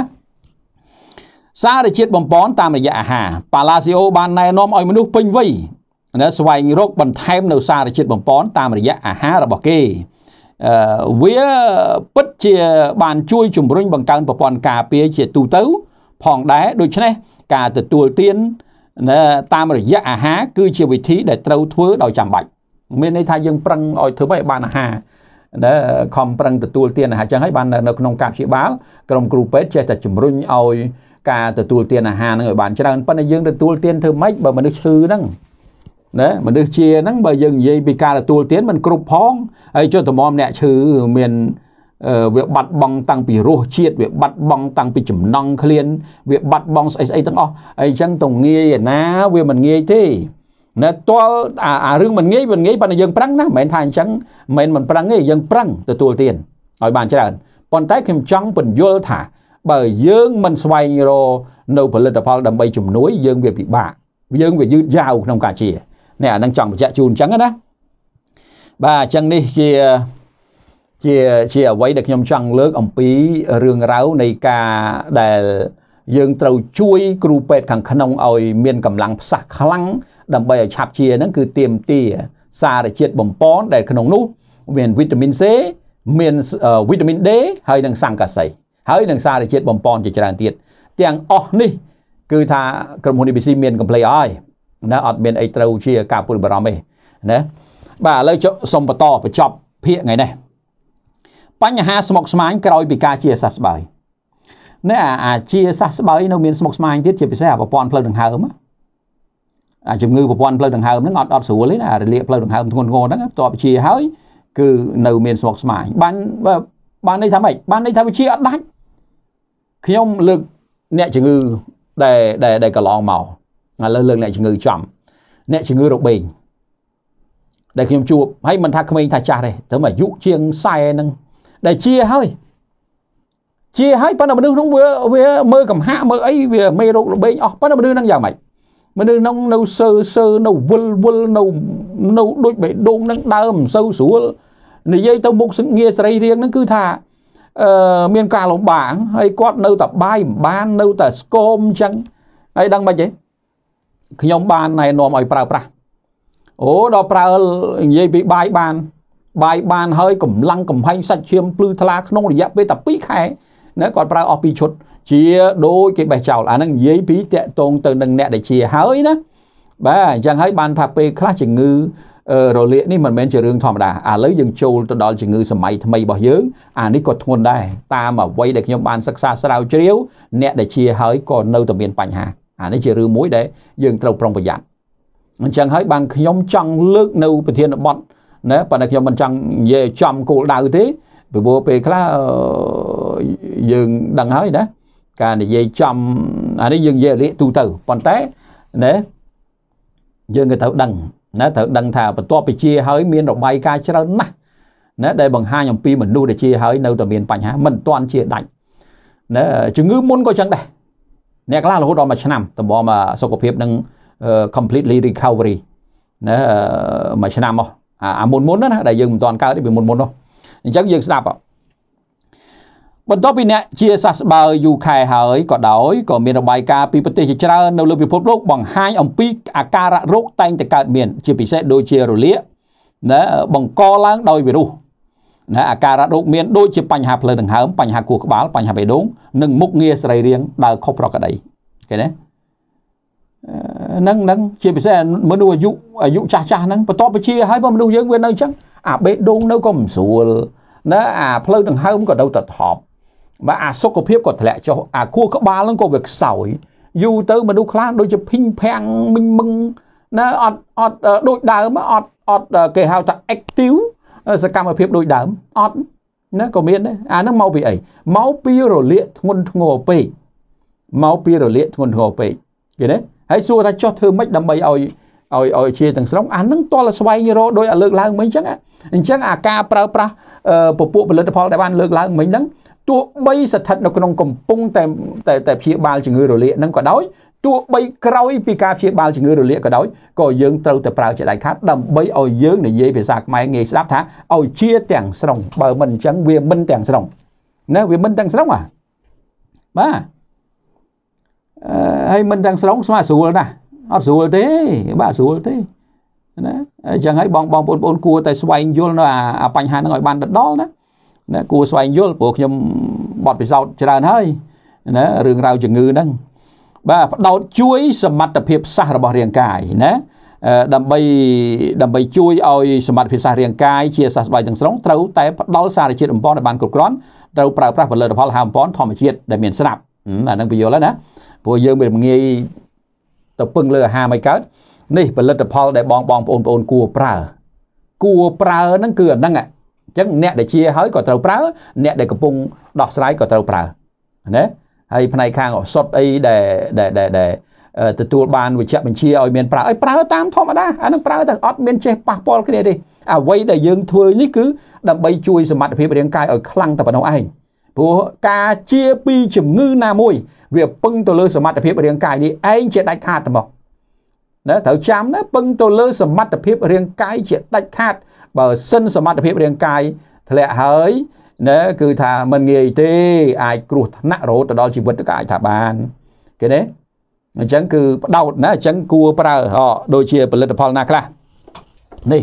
S1: សារជាតិបំពន់តាមរយៈអាហារប៉ាឡាស៊ីអូបានណែនាំឲ្យមនុស្សពេញវ័យណាស្វែងរកបន្ថែមនៅសារជាតិបំពន់តាមរយៈអាហាររបស់គេអឺវាពិតជាបានជួយជំរុញបង្កើនប្រព័ន្ធការពារជាទូទៅ ផងដែរដូច្នេះការទទួលទានតាមរយៈអាហារគឺជាវិធីដែលត្រូវធ្វើដោយចាំបាច់មានន័យថាយើងប្រឹងឲ្យធ្វើឲ្យបានអាហារណាខំប្រឹងទទួលទានអាហារចឹងហើយបាននៅក្នុងការព្យាបាលក្រុមគ្រូពេទ្យចេះតែជំរុញឲ្យការទទួលទានអាហារហ្នឹងឲ្យបានច្រើនប៉ុន្តែយើងទទួលទានធ្វើម៉េចបើមនុស្សឈឺហ្នឹងណាមនុស្សជាហ្នឹងបើយើងនិយាយពីការទទួលទានមិនគ្រប់ផងហើយចុះតម្រាំអ្នកឈឺមានវាបាត់បង់តាំងពីរសជាតិវាបាត់បង់តាំងពីចំណង់ឃ្លានវាបាត់បង់ស្អីស្អីទាំងអស់អីចឹងទៅងាយណាវាមិនងាយទេណាតលអារឿងមិនងាយមិនងាយប៉ុន្តែយើងប្រឹងណាមិនមែនថាអញ្ចឹងមិនមែនមិនប្រឹងទេយើងប្រឹងទទួលទានឲ្យបានច្រើនប៉ុន្តែខ្ញុំចង់បញ្យល់ថា បើយើងមិនស្វែងរកនៅផលិតផលដើម្បីជំនួយយើងវាពិបាកយើងវាយឺតយ៉ាវក្នុងការជានេះអានឹងចង់បញ្ជាក់ជូនអញ្ចឹងណាបាទអញ្ចឹងនេះជាជាជាអ្វីដែលខ្ញុំចង់លើកអំពីរឿងរ៉ាវនៃការដែលយើងត្រូវជួយគ្រូពេទ្យខាងក្នុងឲ្យមានកម្លាំងផ្សះខ្លាំងដើម្បីឲ្យឆាប់ជាហ្នឹងគឺទៀមទាសារជាតិបំពន់ដែល ក្នុងនោះមានវីតាមីន C មានវីតាមីន D ហើយនិងសង្កាសីហើយនិងសារជាតិបំពន់ជាច្រើនទៀតទាំងអស់នេះ គឺថាក្រុមហ៊ុន ABC មានកំ pl ឲ្យណាអត់មានអីត្រូវជាការពុលបារម្ភទេណាបាទឥឡូវសូមបន្តបញ្ចប់ភាកថ្ងៃនេះបញ្ហាស្មុគស្មាញក្រោយពីការជាសះស្បើយនេះអាជាសះស្បើយនៅមានស្មុគស្មាញទៀតជាពិសេសអាប្រព័ន្ធផ្លូវដង្ហើមអាជំងឺប្រព័ន្ធផ្លូវដង្ហើមហ្នឹងអត់អត់ស្រួលទេណារលាកផ្លូវដង្ហើមធ្ងន់ធ្ងរហ្នឹងបន្ទាប់ជាហើយគឺនៅមានស្មុគស្មាញបានបានន័យថាម៉េចបានន័យថាវាជាអត់ដាច់ខ្ញុំលើកអ្នកជំងឺដែលដែលកន្លងមកឥឡូវលើកអ្នកជំងឺចំអ្នកជំងឺរបេងដែលខ្ញុំជួបហើយមិនថាក្មេងថាចាស់ទេត្រឹមអាយុជាង40ហ្នឹងដែលជាហើយជាហើយប៉ុន្តែមនុស្សនោះវាវាមើលកំហាក់មើលអីវាមេរោគលបែងអស់ប៉ុន្តែមនុស្សនឹងយ៉ាងម៉េចមនុស្សនោះនៅសើសើនៅវល់វល់នៅនៅដូចបេះដូងនឹងដើមមិនសូវស្រួលនិយាយទៅមុខសង្ងារសរីរាង្គនឹងគឺថាអឺមានការលំបាកហើយគាត់នៅតែបាយមិនបាននៅតែស្គមអញ្ចឹងហើយដឹងមិនទេខ្ញុំបានណែនាំឲ្យប្រើប្រាស់អូដល់ប្រើនិយាយពីបាយបានបាយបានហើយកម្លាំងកំហែងសាច់ឈាមភ្លឺថ្លាក្នុងរយៈពេលតែ2ខែណាគាត់ប្រើអស់2ឈុតជាដូចគេបេះចោលអាហ្នឹងនិយាយពីតកតងទៅនឹងអ្នកដែលជាហើយណាបាទអញ្ចឹងហើយបានថាពេលខ្លះជំងឺរលាកនេះមិនមែនជារឿងធម្មតាឥឡូវយើងចូលទៅដល់ជំងឺ សម័យថ្មីរបស់យើងអានេះក៏ធ្ងន់ដែរតាមអ្វីដែលខ្ញុំបានសិក្សាស្រាវជ្រាវ អ្នកដែលជាហើយក៏នៅតែមានបញ្ហាអានេះជារឿងមួយដែលយើងត្រូវប្រុងប្រយ័ត្នអញ្ចឹងហើយបានខ្ញុំចង់លើកនៅប្រធានបទណាប៉ុន្តែខ្ញុំមិនចង់និយាយចំគោលដៅទេពីព្រោះពេលខ្លះយើងដឹងហើយណាការនិយាយចំអានេះយើងនិយាយរៀបទូទៅប៉ុន្តែណាយើងក៏ត្រូវដឹងណាត្រូវដឹងថាបន្ទាប់ពីជាហើយមានរបាយការណ៍ច្រើនណាស់ណាដែលបង្ហាញអំពីមនុស្សដែលជាហើយនៅតែមានបញ្ហាមិនទាន់ជាដាច់ណាជំងឺមុនក៏ចឹងដែរអ្នកខ្លះរហូតដល់មួយឆ្នាំតំបងមកសុខភាពនឹង completely recovery ណាមួយឆ្នាំមកអាមុនមុនណាដែលយើងមិនទាន់កើតទេពីមុនមុននោះអញ្ចឹងយើងស្ដាប់បន្ទាប់ពីអ្នកជាសះស្បើយយូខែហើយក៏ដោយក៏មានរបាយការណ៍ពីប្រទេសជាច្រើននៅលើពិភពលោកបង្ហាញអំពីអាការៈរោគតែងតែកើតមានជាពិសេសដូចជារលាកណាបង្កឡើងដោយវីរុសណាអាការៈរោគមានដូចជាបញ្ហាផ្លូវដង្ហើមបញ្ហាខួរក្បាលបញ្ហាបេះដូងនិងមុខងារសរីរាង្គដើរខុសប្រក្រតីឃើញទេហ្នឹងហ្នឹងជាពិសេសមនុស្សអាយុអាយុចាស់ចាស់ហ្នឹងបន្តបជាហើយបើមនុស្សយើងវានៅអញ្ចឹងអាបេះដូងនៅក៏មិនស្រួលណាអាផ្លូវដង្ហើមក៏នៅតែថប់បាទអាសុខភាពក៏ធ្លាក់ចុះអាខួរក្បាលហ្នឹងក៏វាខ្សោយយូរទៅមនុស្សខ្លះដូចជាភិញភាំងមិញមឹងណាអត់អត់ដូចដើមអត់អត់គេហៅថា active សកម្មភាពដូចដើមអត់ណាក៏មានដែរអាហ្នឹងមកពីអីមកពីរលាកធ្ងន់ធ្ងរពេកមកពីរលាកធ្ងន់ធ្ងរពេកគេណាហើយសួរថាចោះធ្វើម៉េចដើម្បីឲ្យឲ្យឲ្យជាទាំងស្រុងអានឹងតលស្វែងរកដោយអាលើកឡើងមិញអញ្ចឹងអញ្ចឹងអាការប្រើប្រាស់ពពួកផលិតផលដែលបានលើកឡើងមិញហ្នឹងទោះបីស្ថិតនៅក្នុងកំពង់តែតែតែព្យាបាលជំងឺរលាកហ្នឹងក៏ដោយទោះបីក្រោយពីការព្យាបាលជំងឺរលាកក៏ដោយក៏យើងត្រូវតែប្រើជាដាច់ខាតដើម្បីឲ្យយើងនិយាយភាសាខ្មែរងាយស្ដាប់ថាឲ្យជាទាំងស្រុង បើមិនអញ្ចឹងវាមិនទាំងស្រុងណាវាមិនទាំងស្រុងអ្ហាបាទហើយមិនទាំងស្រុងស្មើស្រួលណាស់អត់ស្រួលទេបាទស្រួលទេណាអញ្ចឹងហើយបងបងបងប្អូនគួរតែស្វែងយល់នៅអាបញ្ហាហ្នឹងឲ្យបានដដល់ណាណាគួរស្វែងយល់ព្រោះខ្ញុំបត់ពិសោធន៍ច្រើនហើយណារឿងរ៉ាវជំងឺហ្នឹងបាទផ្ដោតជួយ សមត្ថភាពសាស្ត្ររបស់រាងកាយណា ដើម្បីដើម្បីជួយឲ្យសមត្ថភាពសាស្ត្ររាងកាយជាសះស្បើយទាំងស្រុងត្រូវតែផ្ដល់សារជាតិអំពន់ឲ្យបានគ្រប់គ្រាន់ត្រូវប្រើប្រាស់ផលិតផលហាមអំពន់ធម្មជាតិដែលមានស្រាប់អានឹងពយល់ហើយណាព្រោះយើងវាងាយទៅពឹងលើអាហារមិនកើត នេះផលិតផលដែលបងបងបងប្អូនគួរប្រើគួរប្រើហ្នឹងគឺអាហ្នឹងអញ្ចឹងអ្នកដែលជាហើយក៏ត្រូវប្រើអ្នកដែលកំពុងដោះស្រាយក៏ត្រូវប្រើណាហើយផ្នែកខាងអសុតអីដែលដែលដែលទទួលបានវិជ្ជបញ្ជាឲ្យមានប្រើឲ្យប្រើតាមធម្មតាអានឹងប្រើតែអត់មានចេះប៉ះពាល់គ្នាទេអ្វីដែលយើងធ្វើនេះគឺដើម្បីជួយសមត្ថភាពរាងកាយឲ្យខ្លាំងតែប៉ុណ្ណោះឯងព្រោះការជាពីជំងឺណាមួយ វាពឹងទៅលើសមត្ថភាពរាងកាយនេះឯងជាដាច់ខាតតែមកណាត្រូវចាំណាពឹងទៅលើសមត្ថភាពរាងកាយជាដាច់ខាត បើសិនសមត្ថភាពរាងកាយធ្លាក់ហើយណាគឺថាមិនងាយទេ អាចគ្រោះថ្នាក់រហូតទៅដល់ជីវិតក៏អាចថាបានគេទេអញ្ចឹងគឺផ្ដោតណាអញ្ចឹងគួរប្រើហោដូចជាផលិតផលណាខ្លះនេះ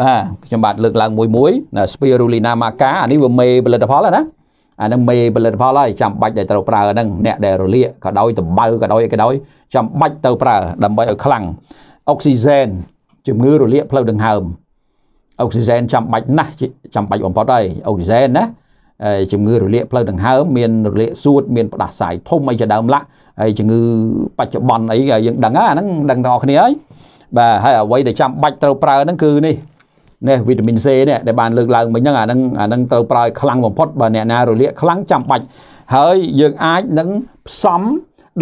S1: បាទខ្ញុំបាទលើកឡើងមួយមួយណា Spirulina maca អានេះវាមេផលិតផលណាអានឹងមេផលិតផលហើយចាំបាច់ដែលត្រូវប្រើហ្នឹងអ្នកដែលរលាកក៏ដោយតំបៅក៏ដោយអីក៏ដោយចាំបាច់ទៅប្រើដើម្បីឲ្យខ្លាំងអុកស៊ីហ្សែនជំងឺរលាកផ្លូវដង្ហើមអុកស៊ីហ្សែនចាំបាច់ណាស់ចាំបាច់បំផុតហើយអុកស៊ីហ្សែនណាជំងឺរលាកផ្លូវដង្ហើមមានរលាកសួត មានផ្ដាសាយធំអីជាដើមឡាក់ហើយជំងឺបច្ចុប្បន្នអីយើងដឹងហ្នឹងដឹងទាំងអស់គ្នាហើយបាទហើយអ្វីដែលចាំបាច់ត្រូវប្រើហ្នឹងគឺនេះនេះវីតាមីន C នេះដែលបានលើកឡើងមិញហ្នឹងអាហ្នឹងអាហ្នឹងត្រូវប្រើខ្លាំងបំផុតបើអ្នកណារលាកខ្លាំងចាំបាច់ហើយយើងអាចនឹងផ្សំ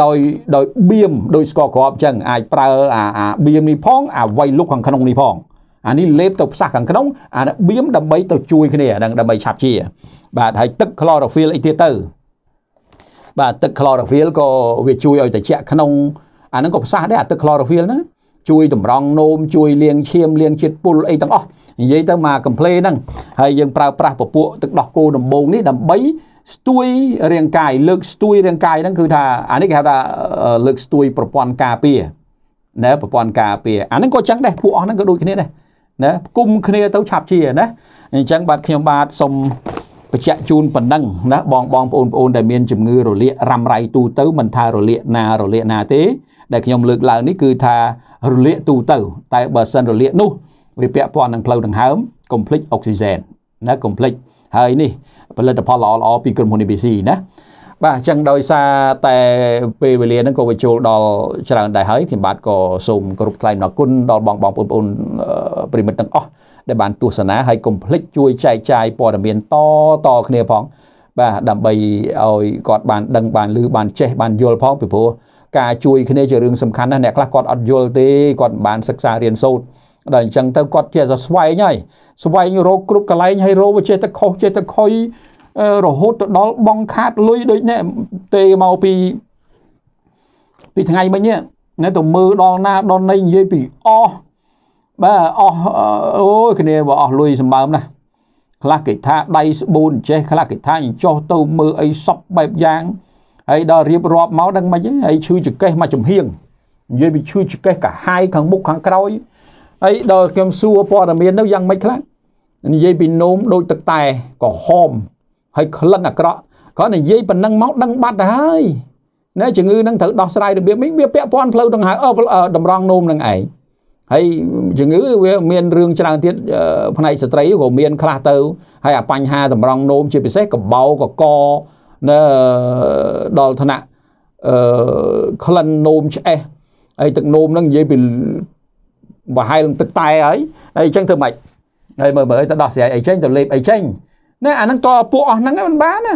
S1: ដោយដោយបៀមដោយស្ករគ្រាប់អញ្ចឹងអាចប្រើអាអាបៀមនេះផងអាវៃលុកខាងក្នុងនេះផងអានេះលេបទៅផ្សះខាងក្នុងអាបៀមដើម្បីទៅជួយគ្នាហ្នឹងដើម្បីឆាប់ជាបាទហើយទឹក chlorophyll អីទៀតទៅបាទទឹក chlorophyll ក៏វាជួយឲ្យត្រជាក់ក្នុងអាហ្នឹងក៏ផ្សះដែរអាទឹក chlorophyll ហ្នឹងជួយតម្រង់នោមជួយលាងឈាមលាងជាតិពុលអីទាំងអស់និយាយទៅមកកំ pl េហ្នឹងហើយយើងប្រើប្រាស់ពពួកទឹកដោះគោដំបូងនេះដើម្បី ស្ទួយរាងកាយលើកស្ទួយរាងកាយហ្នឹងគឺថាអានេះគេហៅថាលើកស្ទួយប្រព័ន្ធការពារណាប្រព័ន្ធការពារអាហ្នឹងក៏ចឹងដែរពួកអស់ហ្នឹងក៏ដូចគ្នាដែរណាគុំគ្នាទៅឆាប់ជាណាអញ្ចឹងបាទខ្ញុំបាទសូមបញ្ជាក់ជូនប៉ុណ្ណឹងណាបងបងប្អូនប្អូនដែលមានជំងឺរលាករ៉ាំរ៉ៃទូទៅមិនថារលាកណារលាក ណាទេ ដែលខ្ញុំលើកឡើងនេះគឺថារលាកទូទៅ តែបើសិនរលាកនោះវាពាក់ព័ន្ធនឹងផ្លូវដង្ហើម complete oxygen ណា complete ហើយនេះផលិតផលល្អល្អពីក្រុមហ៊ុន ABC ណាបាទអញ្ចឹងដោយសារតែពេលវេលាហ្នឹងក៏វាចូលដល់ច្រើនដែរហើយខ្ញុំបាទក៏សូមគោរពថ្លែងអំណរគុណដល់បងបងប្អូនប្រិមិត្តទាំងអស់ដែលបានទស្សនាហើយកុំភ្លេចជួយចែកចាយព័ត៌មានតតគ្នាផង បាទដើម្បីឲ្យគាត់បានដឹងបានឮបានចេះបានយល់ផងពីព្រោះការជួយគ្នាជារឿងសំខាន់ណាស់អ្នកខ្លះគាត់អត់យល់ទេគាត់មិនបានសិក្សារៀនសូត្រដល់អញ្ចឹងទៅគាត់ចេះតែស្វែងហើយស្វែងរកគ្រប់កន្លែងហើយរកចេះតែខុសចេះតែខុយរហូតទៅដល់បងខាតលុយដូចនេះទេមកពីពីថ្ងៃមិញណាទៅមើលដល់ណាដល់ណីនិយាយពីអស់បាទអស់អូយគ្នាបើអស់លុយសម្បើមណាស់ខ្លះគេថាដៃស្បូនចេះខ្លះគេថាចោះទៅមើលអីសពបែបយ៉ាងហើយដល់រៀបរាប់មកដឹងមិនហើយឈឺចង្កេះមកចំហៀងនិយាយពីឈឺចង្កេះកាហាយខាងមុខខាងក្រោយហើយដល់ខ្ញុំសួរព័ត៌មាននោះយ៉ាងម៉េចខ្លះនិយាយពីនោមដូចទឹកតែក៏ហោមហើយក្លិនអាក្រក់គាត់និយាយប៉ុណ្ណឹងមកដឹងបាត់ទៅហើយណែជំងឺនឹងត្រូវដោះស្រាយរបៀបនេះវាពាក់ព័ន្ធផ្លូវដង្ហើមតម្រង់នោមនឹងឯងហើយជំងឺវាមានរឿងច្រើនទៀតផ្នែកស្ត្រីក៏មាន ខ្លះទៅហើយអាបញ្ហាតម្រង់នោមជាពិសេសកបោកកនៅដល់ឋានៈអឺក្លិននោមឆ្អេះហើយទឹកនោមហ្នឹងនិយាយពីប្រហែលទឹកតែហើយហើយអញ្ចឹងធ្វើម៉េចហើយមើលមើលទៅដោះស្រាយអីចេញទៅលេបអីចេញណាអាហ្នឹងតពួកអស់ហ្នឹងមិនបានណា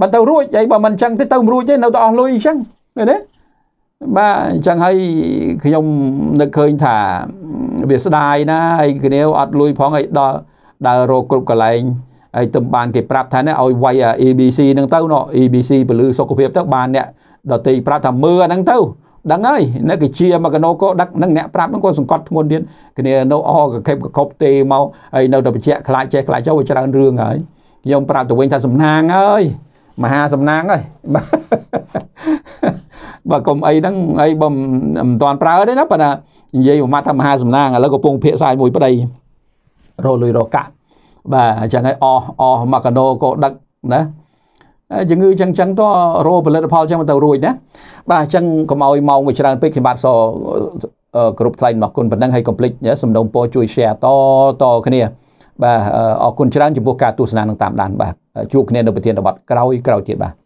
S1: បើទៅរួចហើយបើមិនអញ្ចឹងទៅទៅមិនរួចទេនៅតែអស់លុយអញ្ចឹងឃើញទេបាទអញ្ចឹងហើយខ្ញុំនឹកឃើញថាវាស្ដាយណាហើយគ្នាអត់លុយផងហើយដល់ដើររកគ្រប់កន្លែងហើយទៅបានគេប្រាប់ថាឲ្យវាយ ABC ហ្នឹងទៅណ ABC ពលឺសុខភាពទៅបានអ្នកដតីប្រាប់ថាមើលអាហ្នឹងទៅដឹងហើយអ្នកគេជាមកកណូក៏ដឹកនឹងអ្នកប្រាប់ហ្នឹងក៏សង្កត់ធ្ងន់ទៀតគ្នានៅអកខេបកខប់ទេមកហើយនៅតែបជាខ្លាចចេះខ្លាចចូលច្រើនរឿងហើយខ្ញុំប្រាប់ទៅវិញថាសំណាងហើយមហាសំណាងហើយបើកុំអីហ្នឹងអីបើមិនតាន់ប្រើទេណាបើណានិយាយមួយម៉ាត់ថាមហាសំណាងឥឡូវកំពុងភាកសាយមួយប្តីរលុយរកាក់បាទអញ្ចឹងហើយអស់អស់មកកណោក៏ដឹកណាជំងឺចឹងចឹងតរោផលិតផលចឹងទៅរួចណាបាទអញ្ចឹងកុំឲ្យម៉ោងវាច្រើនពេកខ្ញុំបាទសគ្រប់ថ្លែងរបស់គុណប៉ុណ្ណឹងហើយកុំភ្លេចសំណូមពរជួយ share តតគ្នា បាទអរគុណច្រើនចំពោះការទស្សនានឹងតាមដានបាទជួបគ្នានៅប្រធានបទក្រោយក្រោយទៀតបាទ